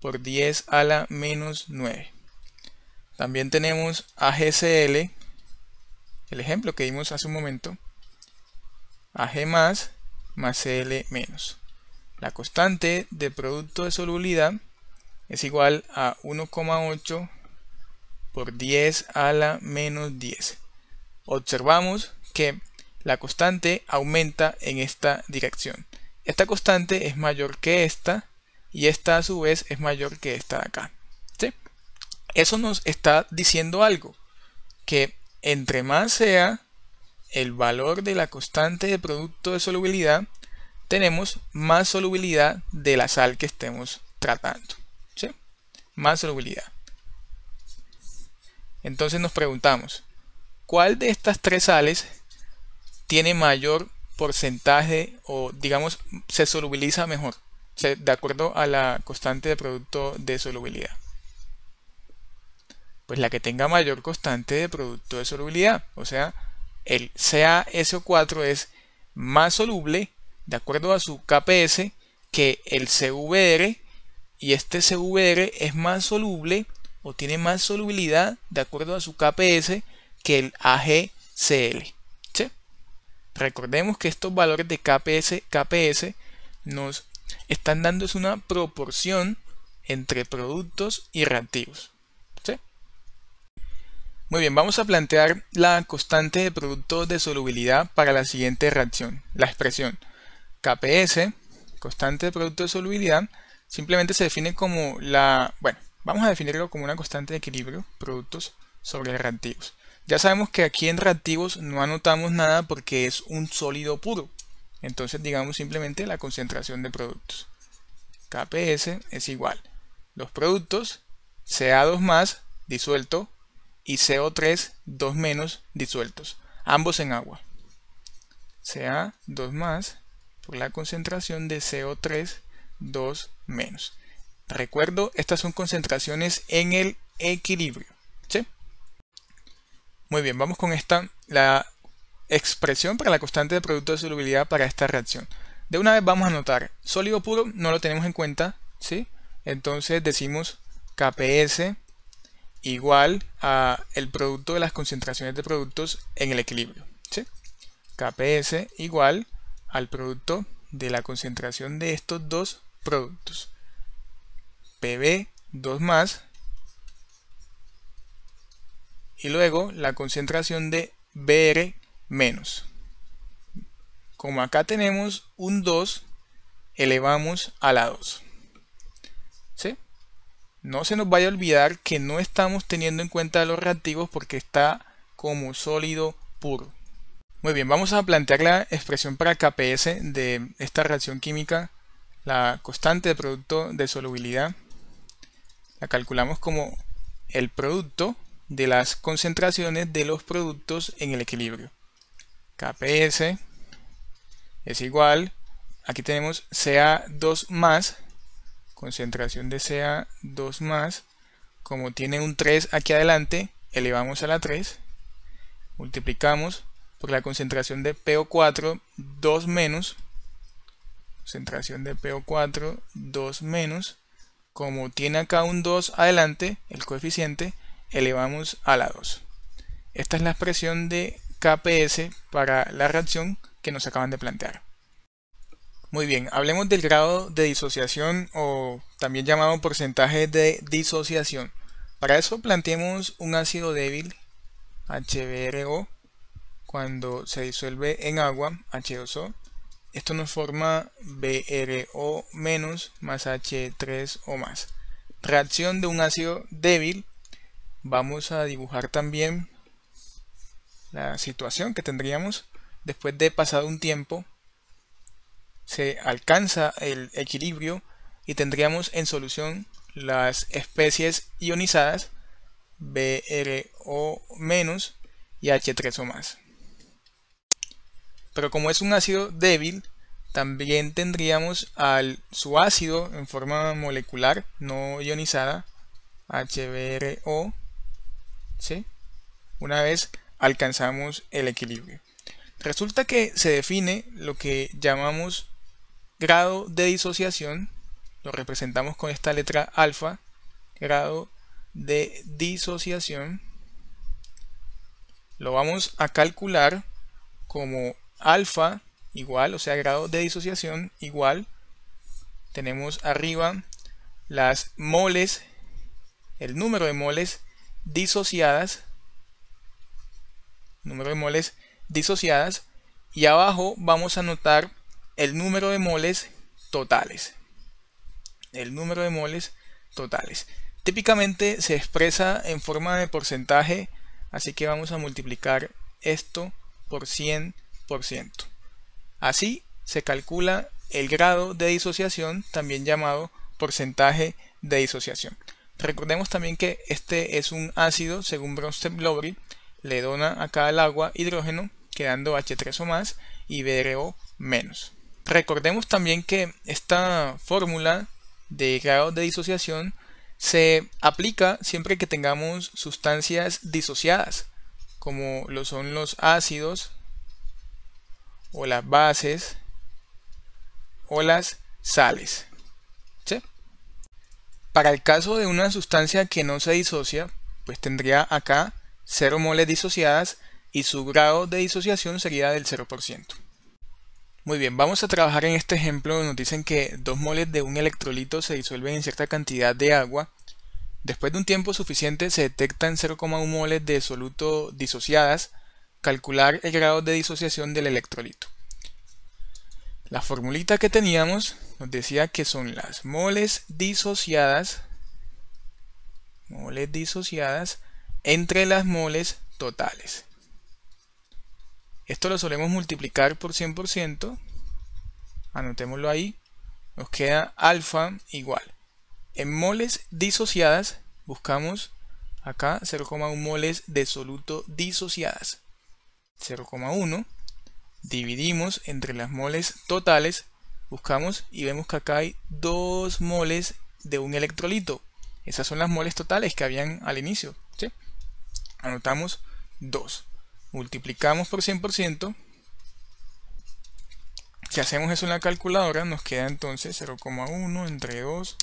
por 10 a la menos 9. También tenemos AGCl, el ejemplo que vimos hace un momento, AG más más L menos. La constante de producto de solubilidad es igual a 1,8 por 10 a la menos 10. Observamos que la constante aumenta en esta dirección. Esta constante es mayor que esta y esta a su vez es mayor que esta de acá. Eso nos está diciendo algo, que entre más sea el valor de la constante de producto de solubilidad, tenemos más solubilidad de la sal que estemos tratando. Más solubilidad. Entonces nos preguntamos, ¿cuál de estas tres sales tiene mayor porcentaje o digamos se solubiliza mejor? De acuerdo a la constante de producto de solubilidad. Pues la que tenga mayor constante de producto de solubilidad, o sea, el CaSO4 es más soluble, de acuerdo a su KPS, que el CVR y este CVR es más soluble o tiene más solubilidad de acuerdo a su KPS que el AgCl. Recordemos que estos valores de KPS, KPS nos están dando una proporción entre productos y reactivos. Muy bien, vamos a plantear la constante de producto de solubilidad para la siguiente reacción, la expresión KPS, constante de producto de solubilidad, simplemente se define como la, bueno, vamos a definirlo como una constante de equilibrio, productos sobre reactivos. Ya sabemos que aquí en reactivos no anotamos nada porque es un sólido puro, entonces digamos simplemente la concentración de productos. KPS es igual, los productos CA2 más disuelto y CO3 menos disueltos, ambos en agua. CA2 más por la concentración de CO3 2 menos. Recuerdo, estas son concentraciones en el equilibrio. ¿sí? Muy bien, vamos con esta, la expresión para la constante de producto de solubilidad para esta reacción. De una vez vamos a notar, sólido puro no lo tenemos en cuenta, ¿sí? Entonces decimos KPS igual a el producto de las concentraciones de productos en el equilibrio. KPS igual al producto de la concentración de estos dos productos. PB 2 más y luego la concentración de BR menos. Como acá tenemos un 2, elevamos a la 2. No se nos vaya a olvidar que no estamos teniendo en cuenta los reactivos porque está como sólido puro. Muy bien, vamos a plantear la expresión para KPS de esta reacción química, la constante de producto de solubilidad. La calculamos como el producto de las concentraciones de los productos en el equilibrio. KPS es igual, aquí tenemos CA2 más concentración de CA2 más, como tiene un 3 aquí adelante, elevamos a la 3, multiplicamos por la concentración de PO4, 2 menos, concentración de PO4, 2 menos, como tiene acá un 2 adelante, el coeficiente, elevamos a la 2. Esta es la expresión de KPS para la reacción que nos acaban de plantear. Muy bien, hablemos del grado de disociación o también llamado porcentaje de disociación. Para eso planteemos un ácido débil, HBRO, cuando se disuelve en agua, H2O. Esto nos forma BRO- más H3O Reacción de un ácido débil. Vamos a dibujar también la situación que tendríamos después de pasado un tiempo se alcanza el equilibrio y tendríamos en solución las especies ionizadas BRO- y H3O Pero como es un ácido débil, también tendríamos al su ácido en forma molecular no ionizada, HBRO, ¿sí? una vez alcanzamos el equilibrio. Resulta que se define lo que llamamos Grado de disociación lo representamos con esta letra alfa. Grado de disociación lo vamos a calcular como alfa igual, o sea, grado de disociación igual. Tenemos arriba las moles, el número de moles disociadas, número de moles disociadas, y abajo vamos a notar el número de moles totales. El número de moles totales. Típicamente se expresa en forma de porcentaje, así que vamos a multiplicar esto por 100%. Así se calcula el grado de disociación, también llamado porcentaje de disociación. Recordemos también que este es un ácido, según Bronsted-Lowry, le dona a cada agua hidrógeno, quedando H3 o más y BRO menos. Recordemos también que esta fórmula de grado de disociación se aplica siempre que tengamos sustancias disociadas, como lo son los ácidos o las bases o las sales. Para el caso de una sustancia que no se disocia, pues tendría acá 0 moles disociadas y su grado de disociación sería del 0%. Muy bien, vamos a trabajar en este ejemplo. Nos dicen que dos moles de un electrolito se disuelven en cierta cantidad de agua. Después de un tiempo suficiente se detectan 0,1 moles de soluto disociadas. Calcular el grado de disociación del electrolito. La formulita que teníamos nos decía que son las moles disociadas moles disociadas entre las moles totales. Esto lo solemos multiplicar por 100%. Anotémoslo ahí. Nos queda alfa igual. En moles disociadas buscamos acá 0,1 moles de soluto disociadas. 0,1. Dividimos entre las moles totales. Buscamos y vemos que acá hay 2 moles de un electrolito. Esas son las moles totales que habían al inicio. Anotamos 2 multiplicamos por 100%, si hacemos eso en la calculadora nos queda entonces 0,1 entre 2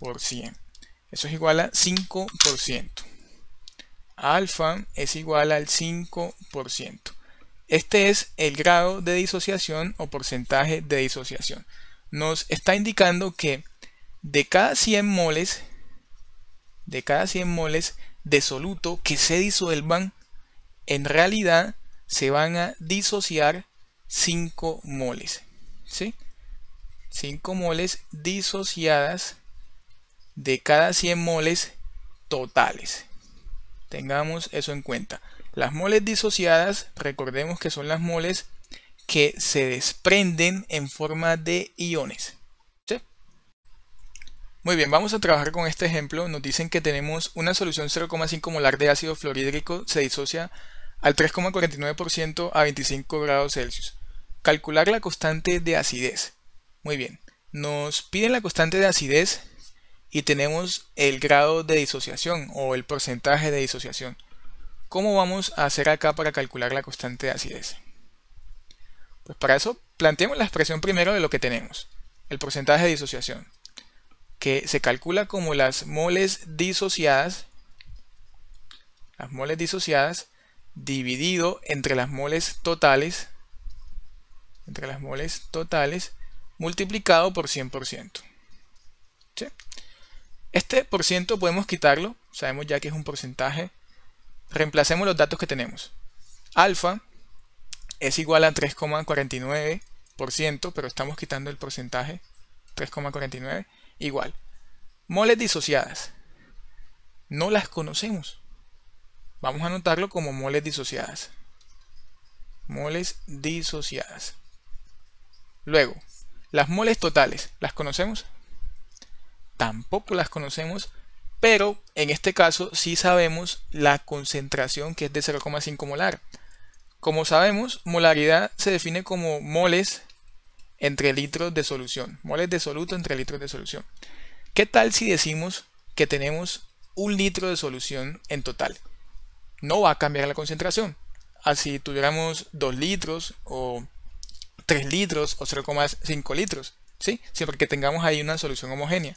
por 100. Eso es igual a 5%. Alfa es igual al 5%. Este es el grado de disociación o porcentaje de disociación. Nos está indicando que de cada 100 moles, de cada 100 moles de soluto que se disuelvan, en realidad se van a disociar 5 moles. ¿sí? 5 moles disociadas de cada 100 moles totales. Tengamos eso en cuenta. Las moles disociadas, recordemos que son las moles que se desprenden en forma de iones. Muy bien, vamos a trabajar con este ejemplo. Nos dicen que tenemos una solución 0,5 molar de ácido fluorhídrico, se disocia al 3,49% a 25 grados Celsius. Calcular la constante de acidez. Muy bien, nos piden la constante de acidez y tenemos el grado de disociación o el porcentaje de disociación. ¿Cómo vamos a hacer acá para calcular la constante de acidez? Pues para eso planteemos la expresión primero de lo que tenemos, el porcentaje de disociación, que se calcula como las moles disociadas, las moles disociadas dividido entre las moles totales entre las moles totales multiplicado por 100%. Este por ciento podemos quitarlo, sabemos ya que es un porcentaje. Reemplacemos los datos que tenemos. Alfa es igual a 3,49%, pero estamos quitando el porcentaje. 3,49 igual. Moles disociadas. No las conocemos. Vamos a anotarlo como moles disociadas. Moles disociadas. Luego, las moles totales, ¿las conocemos? Tampoco las conocemos, pero en este caso sí sabemos la concentración que es de 0,5 molar. Como sabemos, molaridad se define como moles entre litros de solución. Moles de soluto entre litros de solución. ¿Qué tal si decimos que tenemos un litro de solución en total? no va a cambiar la concentración. Así tuviéramos 2 litros o 3 litros o 0,5 litros, ¿sí? Siempre que tengamos ahí una solución homogénea.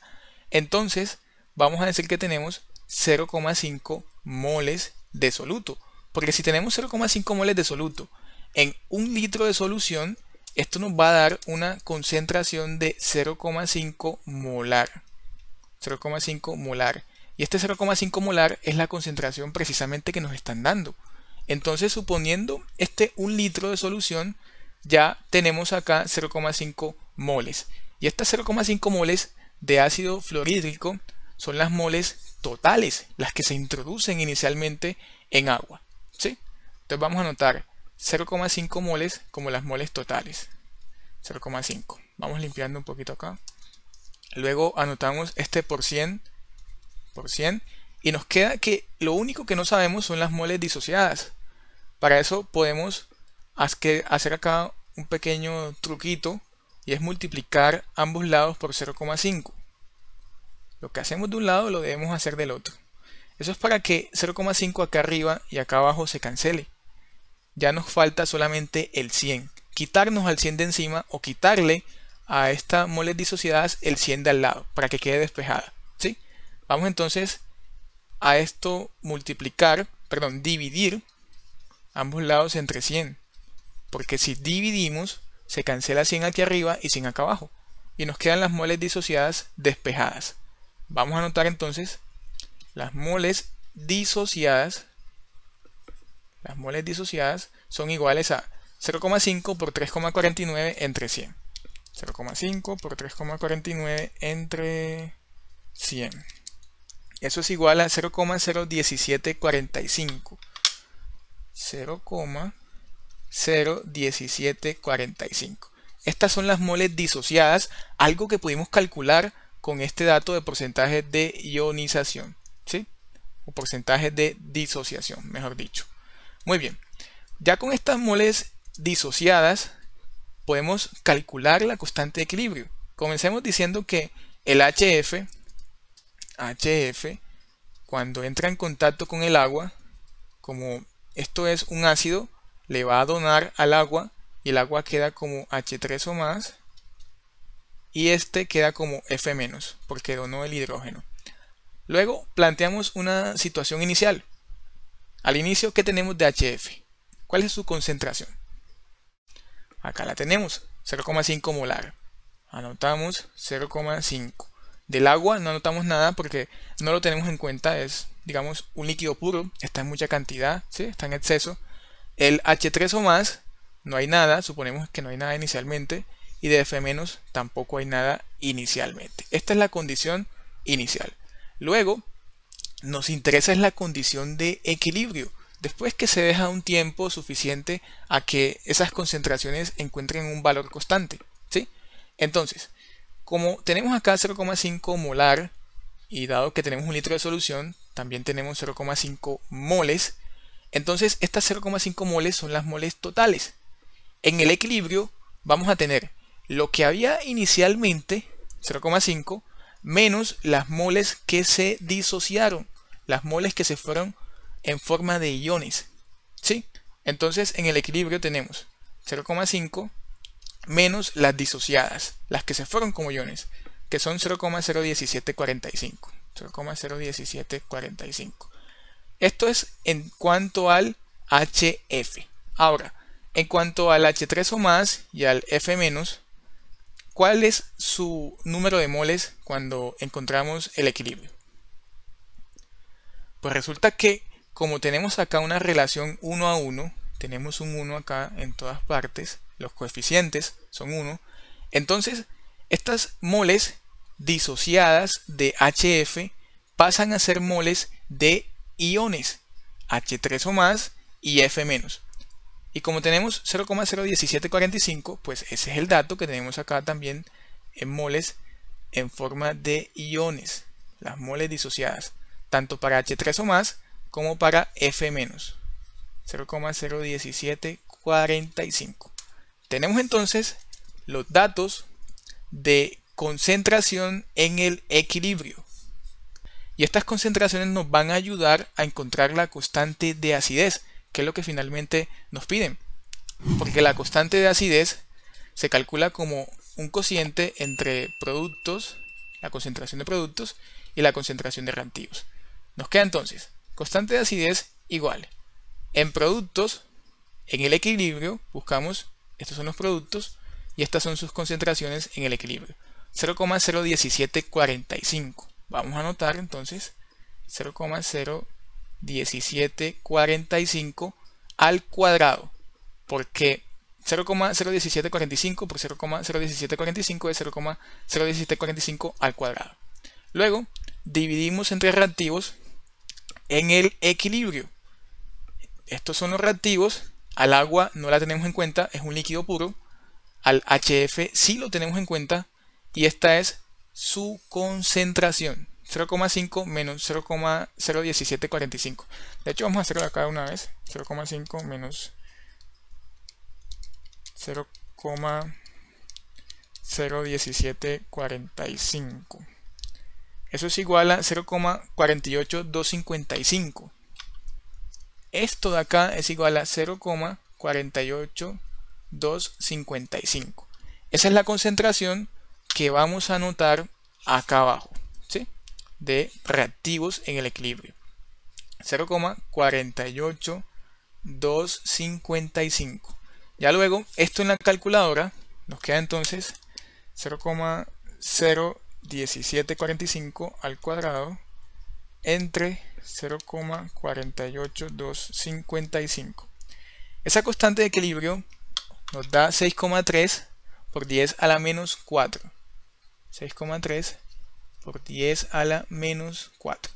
Entonces, vamos a decir que tenemos 0,5 moles de soluto. Porque si tenemos 0,5 moles de soluto en un litro de solución, esto nos va a dar una concentración de 0,5 molar. 0,5 molar. Y este 0,5 molar es la concentración precisamente que nos están dando. Entonces, suponiendo este 1 litro de solución, ya tenemos acá 0,5 moles. Y estas 0,5 moles de ácido fluorhídrico son las moles totales, las que se introducen inicialmente en agua. ¿sí? Entonces vamos a anotar 0,5 moles como las moles totales. 0,5. Vamos limpiando un poquito acá. Luego anotamos este por 100 100%, y nos queda que lo único que no sabemos son las moles disociadas. Para eso podemos hacer acá un pequeño truquito y es multiplicar ambos lados por 0,5. Lo que hacemos de un lado lo debemos hacer del otro. Eso es para que 0,5 acá arriba y acá abajo se cancele. Ya nos falta solamente el 100. Quitarnos al 100 de encima o quitarle a esta moles disociadas el 100 de al lado para que quede despejada. ¿sí? Vamos entonces a esto multiplicar, perdón, dividir ambos lados entre 100. Porque si dividimos, se cancela 100 aquí arriba y 100 acá abajo. Y nos quedan las moles disociadas despejadas. Vamos a anotar entonces las moles disociadas. Las moles disociadas son iguales a 0,5 por 3,49 entre 100. 0,5 por 3,49 entre 100. Eso es igual a 0,01745. 0,01745. Estas son las moles disociadas, algo que pudimos calcular con este dato de porcentaje de ionización, ¿sí? O porcentaje de disociación, mejor dicho. Muy bien, ya con estas moles disociadas podemos calcular la constante de equilibrio. Comencemos diciendo que el HF HF, cuando entra en contacto con el agua, como esto es un ácido, le va a donar al agua y el agua queda como H3 o más y este queda como F menos porque donó el hidrógeno. Luego planteamos una situación inicial. Al inicio, ¿qué tenemos de HF? ¿Cuál es su concentración? Acá la tenemos, 0,5 molar. Anotamos 0,5. Del agua no notamos nada porque no lo tenemos en cuenta, es digamos un líquido puro, está en mucha cantidad, ¿sí? está en exceso. El H3 o más, no hay nada, suponemos que no hay nada inicialmente, y de F- tampoco hay nada inicialmente. Esta es la condición inicial. Luego, nos interesa es la condición de equilibrio. Después que se deja un tiempo suficiente a que esas concentraciones encuentren un valor constante. ¿sí? Entonces, como tenemos acá 0,5 molar y dado que tenemos un litro de solución, también tenemos 0,5 moles. Entonces estas 0,5 moles son las moles totales. En el equilibrio vamos a tener lo que había inicialmente, 0,5, menos las moles que se disociaron, las moles que se fueron en forma de iones. ¿Sí? Entonces en el equilibrio tenemos 0,5 menos las disociadas, las que se fueron como iones, que son 0,01745. 0,01745. Esto es en cuanto al HF. Ahora, en cuanto al H3 o más y al F ¿cuál es su número de moles cuando encontramos el equilibrio? Pues resulta que como tenemos acá una relación 1 a 1, tenemos un 1 acá en todas partes, los coeficientes son 1. Entonces, estas moles disociadas de HF pasan a ser moles de iones H3 o más y F menos. Y como tenemos 0,01745, pues ese es el dato que tenemos acá también en moles en forma de iones, las moles disociadas, tanto para H3 o más como para F menos. 0,01745. Tenemos entonces los datos de concentración en el equilibrio. Y estas concentraciones nos van a ayudar a encontrar la constante de acidez, que es lo que finalmente nos piden. Porque la constante de acidez se calcula como un cociente entre productos, la concentración de productos y la concentración de reactivos. Nos queda entonces constante de acidez igual. En productos, en el equilibrio, buscamos estos son los productos y estas son sus concentraciones en el equilibrio. 0,01745. Vamos a anotar entonces 0,01745 al cuadrado. Porque 0,01745 por 0,01745 es 0,01745 al cuadrado. Luego dividimos entre reactivos en el equilibrio. Estos son los reactivos al agua no la tenemos en cuenta, es un líquido puro. Al HF sí lo tenemos en cuenta y esta es su concentración. 0,5 menos 0,01745. De hecho, vamos a hacerlo acá una vez. 0,5 menos 0,01745. Eso es igual a 0,48255. Esto de acá es igual a 0,48255. Esa es la concentración que vamos a anotar acá abajo, De reactivos en el equilibrio. 0,48255. Ya luego, esto en la calculadora nos queda entonces 0,01745 al cuadrado entre 0,48255. Esa constante de equilibrio nos da 6,3 por 10 a la menos 4. 6,3 por 10 a la menos 4.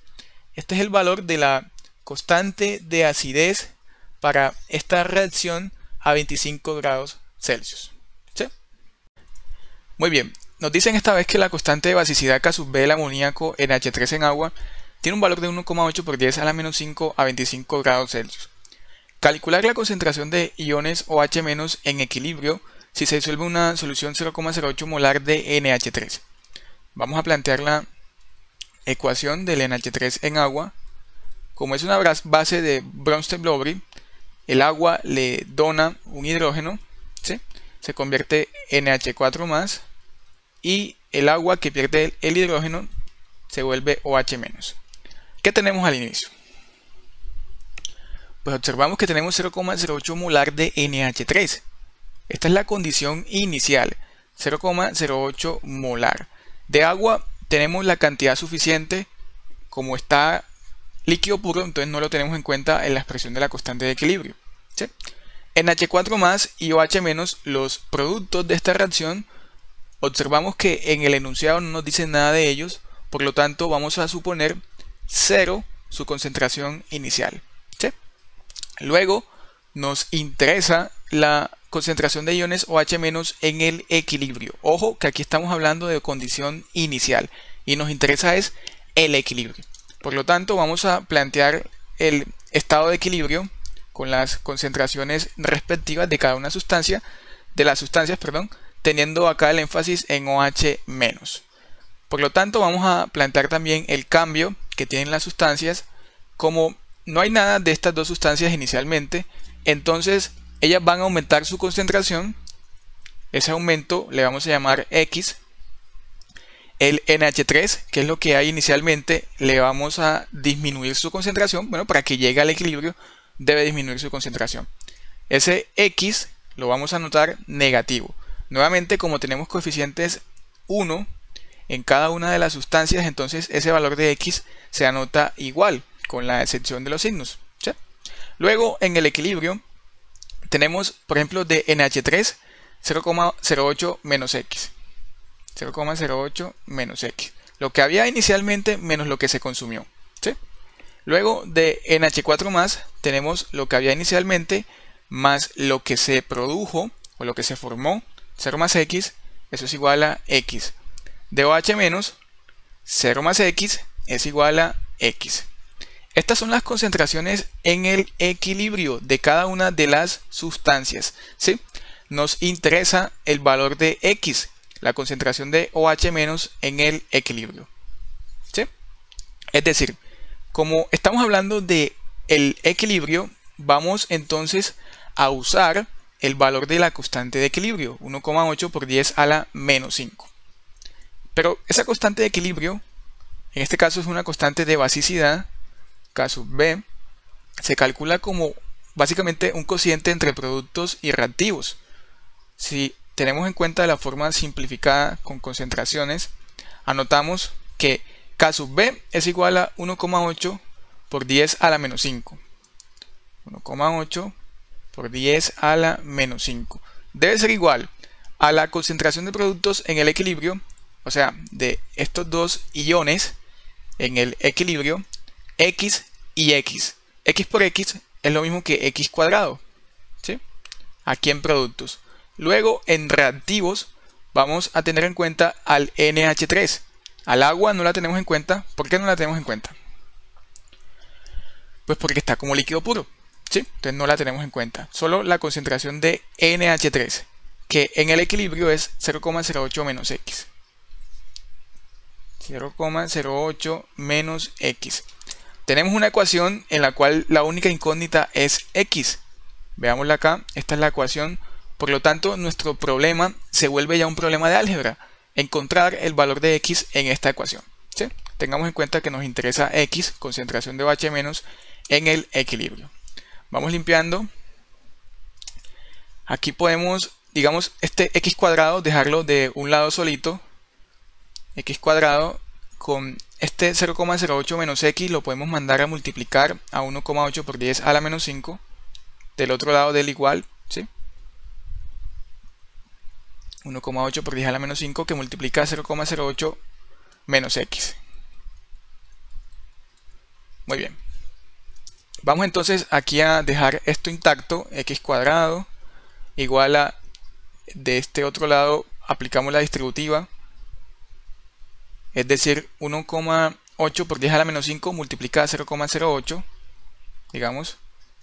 Este es el valor de la constante de acidez para esta reacción a 25 grados Celsius. Muy bien, nos dicen esta vez que la constante de basicidad K sub B del amoníaco en H3 en agua tiene un valor de 1,8 por 10 a la menos 5 a 25 grados Celsius. Calcular la concentración de iones OH- en equilibrio si se disuelve una solución 0,08 molar de NH3. Vamos a plantear la ecuación del NH3 en agua. Como es una base de Bronsted-Lowry, el agua le dona un hidrógeno, se convierte en NH4 más, y el agua que pierde el hidrógeno se vuelve OH ¿Qué tenemos al inicio? Pues observamos que tenemos 0,08 molar de NH3. Esta es la condición inicial, 0,08 molar. De agua tenemos la cantidad suficiente, como está líquido puro, entonces no lo tenemos en cuenta en la expresión de la constante de equilibrio. ¿sí? NH4 más y OH menos, los productos de esta reacción, observamos que en el enunciado no nos dicen nada de ellos, por lo tanto vamos a suponer cero su concentración inicial. Luego nos interesa la concentración de iones OH- en el equilibrio. Ojo que aquí estamos hablando de condición inicial y nos interesa es el equilibrio. Por lo tanto, vamos a plantear el estado de equilibrio con las concentraciones respectivas de cada una sustancia, de las sustancias, perdón, teniendo acá el énfasis en OH-. Por lo tanto, vamos a plantear también el cambio que tienen las sustancias. Como no hay nada de estas dos sustancias inicialmente, entonces ellas van a aumentar su concentración. Ese aumento le vamos a llamar X. El NH3, que es lo que hay inicialmente, le vamos a disminuir su concentración. Bueno, para que llegue al equilibrio debe disminuir su concentración. Ese X lo vamos a anotar negativo. Nuevamente, como tenemos coeficientes 1, en cada una de las sustancias, entonces ese valor de x se anota igual, con la excepción de los signos. Luego, en el equilibrio, tenemos, por ejemplo, de NH3, 0,08 menos x. 0,08 menos x. Lo que había inicialmente menos lo que se consumió. Luego de NH4 más tenemos lo que había inicialmente más lo que se produjo o lo que se formó, 0 más x, eso es igual a x de OH menos 0 más X es igual a X. Estas son las concentraciones en el equilibrio de cada una de las sustancias. ¿sí? Nos interesa el valor de X, la concentración de OH menos en el equilibrio. Es decir, como estamos hablando de el equilibrio, vamos entonces a usar el valor de la constante de equilibrio, 1,8 por 10 a la menos 5. Pero esa constante de equilibrio, en este caso es una constante de basicidad, K sub B, se calcula como básicamente un cociente entre productos y reactivos. Si tenemos en cuenta la forma simplificada con concentraciones, anotamos que K sub B es igual a 1,8 por 10 a la menos 5. 1,8 por 10 a la menos 5. Debe ser igual a la concentración de productos en el equilibrio o sea, de estos dos iones en el equilibrio, x y x. x por x es lo mismo que x cuadrado, ¿sí? Aquí en productos. Luego, en reactivos, vamos a tener en cuenta al NH3. Al agua no la tenemos en cuenta. ¿Por qué no la tenemos en cuenta? Pues porque está como líquido puro. ¿sí? Entonces no la tenemos en cuenta. Solo la concentración de NH3, que en el equilibrio es 0,08 menos X. 0,08 menos x. Tenemos una ecuación en la cual la única incógnita es x. Veámosla acá, esta es la ecuación. Por lo tanto, nuestro problema se vuelve ya un problema de álgebra. Encontrar el valor de x en esta ecuación. Tengamos en cuenta que nos interesa x, concentración de bache menos, en el equilibrio. Vamos limpiando. Aquí podemos, digamos, este x cuadrado dejarlo de un lado solito x cuadrado con este 0,08 menos x lo podemos mandar a multiplicar a 1,8 por 10 a la menos 5 del otro lado del igual, ¿sí? 1,8 por 10 a la menos 5 que multiplica 0,08 menos x. Muy bien. Vamos entonces aquí a dejar esto intacto, x cuadrado igual a de este otro lado aplicamos la distributiva es decir 1,8 por 10 a la menos 5 a 0,08 digamos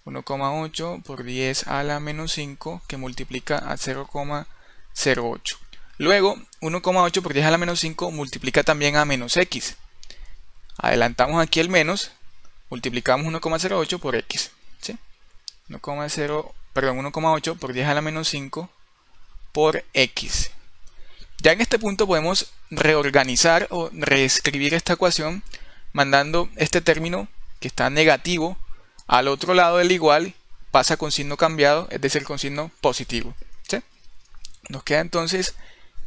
1,8 por 10 a la menos 5 que multiplica a 0,08 luego 1,8 por 10 a la menos 5 multiplica también a menos x adelantamos aquí el menos multiplicamos 1,08 por x ¿sí? perdón 1,8 por 10 a la menos 5 por x ya en este punto podemos reorganizar o reescribir esta ecuación mandando este término que está negativo al otro lado del igual pasa con signo cambiado, es decir, con signo positivo. Nos queda entonces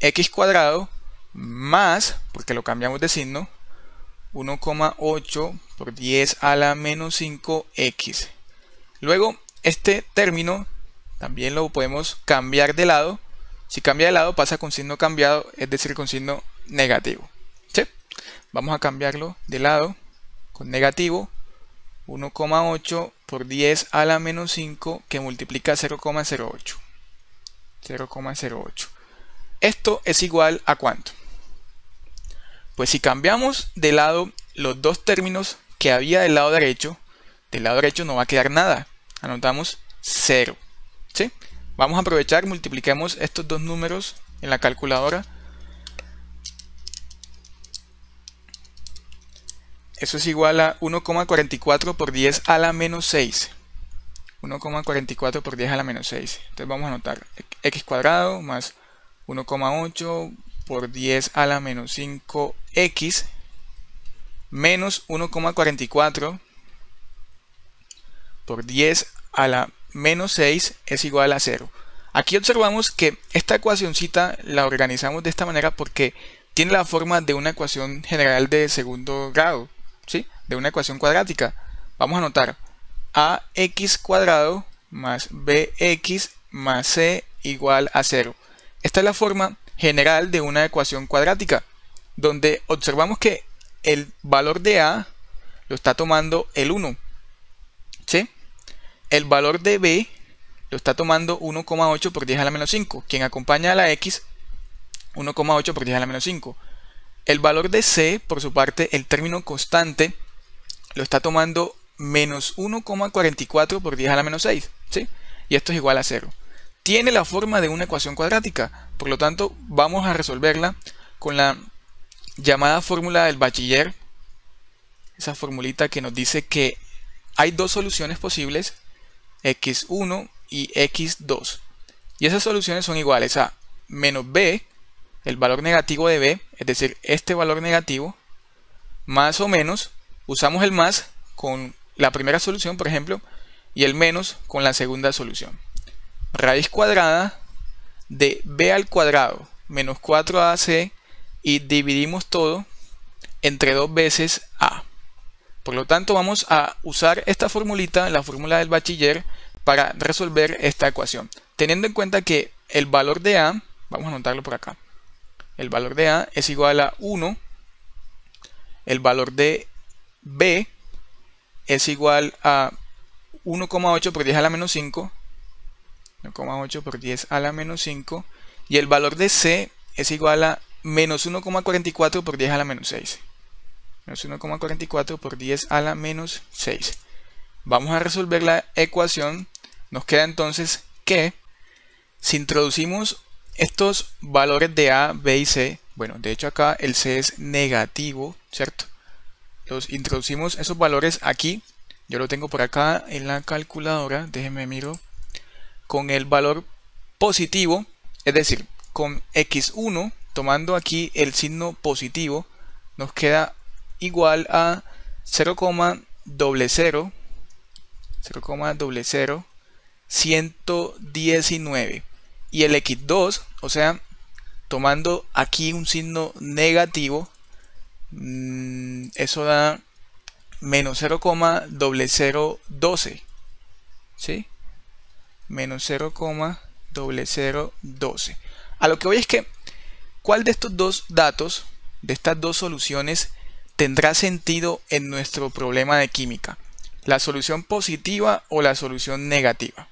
x cuadrado más, porque lo cambiamos de signo, 1,8 por 10 a la menos 5x. Luego, este término también lo podemos cambiar de lado si cambia de lado pasa con signo cambiado, es decir, con signo negativo. Vamos a cambiarlo de lado con negativo. 1,8 por 10 a la menos 5 que multiplica 0,08. 0,08. Esto es igual a cuánto? Pues si cambiamos de lado los dos términos que había del lado derecho, del lado derecho no va a quedar nada. Anotamos 0. Vamos a aprovechar, multipliquemos estos dos números en la calculadora. Eso es igual a 1,44 por 10 a la menos 6. 1,44 por 10 a la menos 6. Entonces vamos a anotar x cuadrado más 1,8 por 10 a la menos 5x menos 1,44 por 10 a la menos 6 es igual a 0. Aquí observamos que esta ecuacioncita la organizamos de esta manera porque tiene la forma de una ecuación general de segundo grado, ¿sí? De una ecuación cuadrática. Vamos a anotar ax cuadrado más bx más c igual a 0. Esta es la forma general de una ecuación cuadrática, donde observamos que el valor de a lo está tomando el 1. ¿Sí? el valor de b lo está tomando 1,8 por 10 a la menos 5. Quien acompaña a la x, 1,8 por 10 a la menos 5. El valor de c, por su parte, el término constante, lo está tomando menos 1,44 por 10 a la menos 6. ¿sí? Y esto es igual a 0. Tiene la forma de una ecuación cuadrática. Por lo tanto, vamos a resolverla con la llamada fórmula del bachiller. Esa formulita que nos dice que hay dos soluciones posibles x1 y x2. Y esas soluciones son iguales a menos b, el valor negativo de b, es decir, este valor negativo, más o menos, usamos el más con la primera solución, por ejemplo, y el menos con la segunda solución. Raíz cuadrada de b al cuadrado menos 4ac y dividimos todo entre dos veces a. Por lo tanto, vamos a usar esta formulita, la fórmula del bachiller, para resolver esta ecuación. Teniendo en cuenta que el valor de A, vamos a anotarlo por acá, el valor de A es igual a 1, el valor de B es igual a 1,8 por 10 a la menos 5, 1,8 por 10 a la menos 5, y el valor de C es igual a menos 1,44 por 10 a la menos 6 menos 1,44 por 10 a la menos 6. Vamos a resolver la ecuación. Nos queda entonces que si introducimos estos valores de A, B y C, bueno, de hecho acá el C es negativo, ¿cierto? Los introducimos esos valores aquí. Yo lo tengo por acá en la calculadora, déjenme miro. Con el valor positivo, es decir, con x1, tomando aquí el signo positivo, nos queda igual a 0,00 0,00 119 y el x2 o sea tomando aquí un signo negativo mm, eso da menos 0,0012 ¿sí? menos 0,0012 a lo que voy es que cuál de estos dos datos de estas dos soluciones tendrá sentido en nuestro problema de química, la solución positiva o la solución negativa.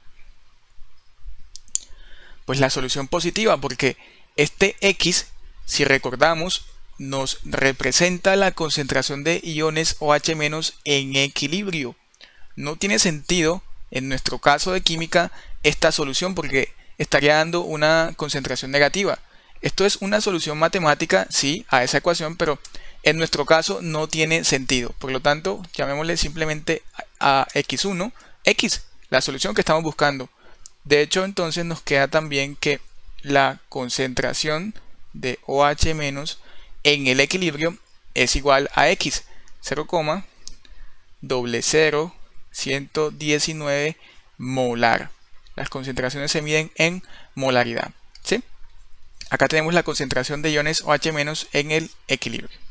Pues la solución positiva porque este X, si recordamos, nos representa la concentración de iones OH- en equilibrio. No tiene sentido, en nuestro caso de química, esta solución porque estaría dando una concentración negativa. Esto es una solución matemática, sí, a esa ecuación, pero en nuestro caso no tiene sentido. Por lo tanto, llamémosle simplemente a x1 x, la solución que estamos buscando. De hecho, entonces nos queda también que la concentración de OH- en el equilibrio es igual a x, 0, molar. Las concentraciones se miden en molaridad. ¿sí? Acá tenemos la concentración de iones OH- en el equilibrio.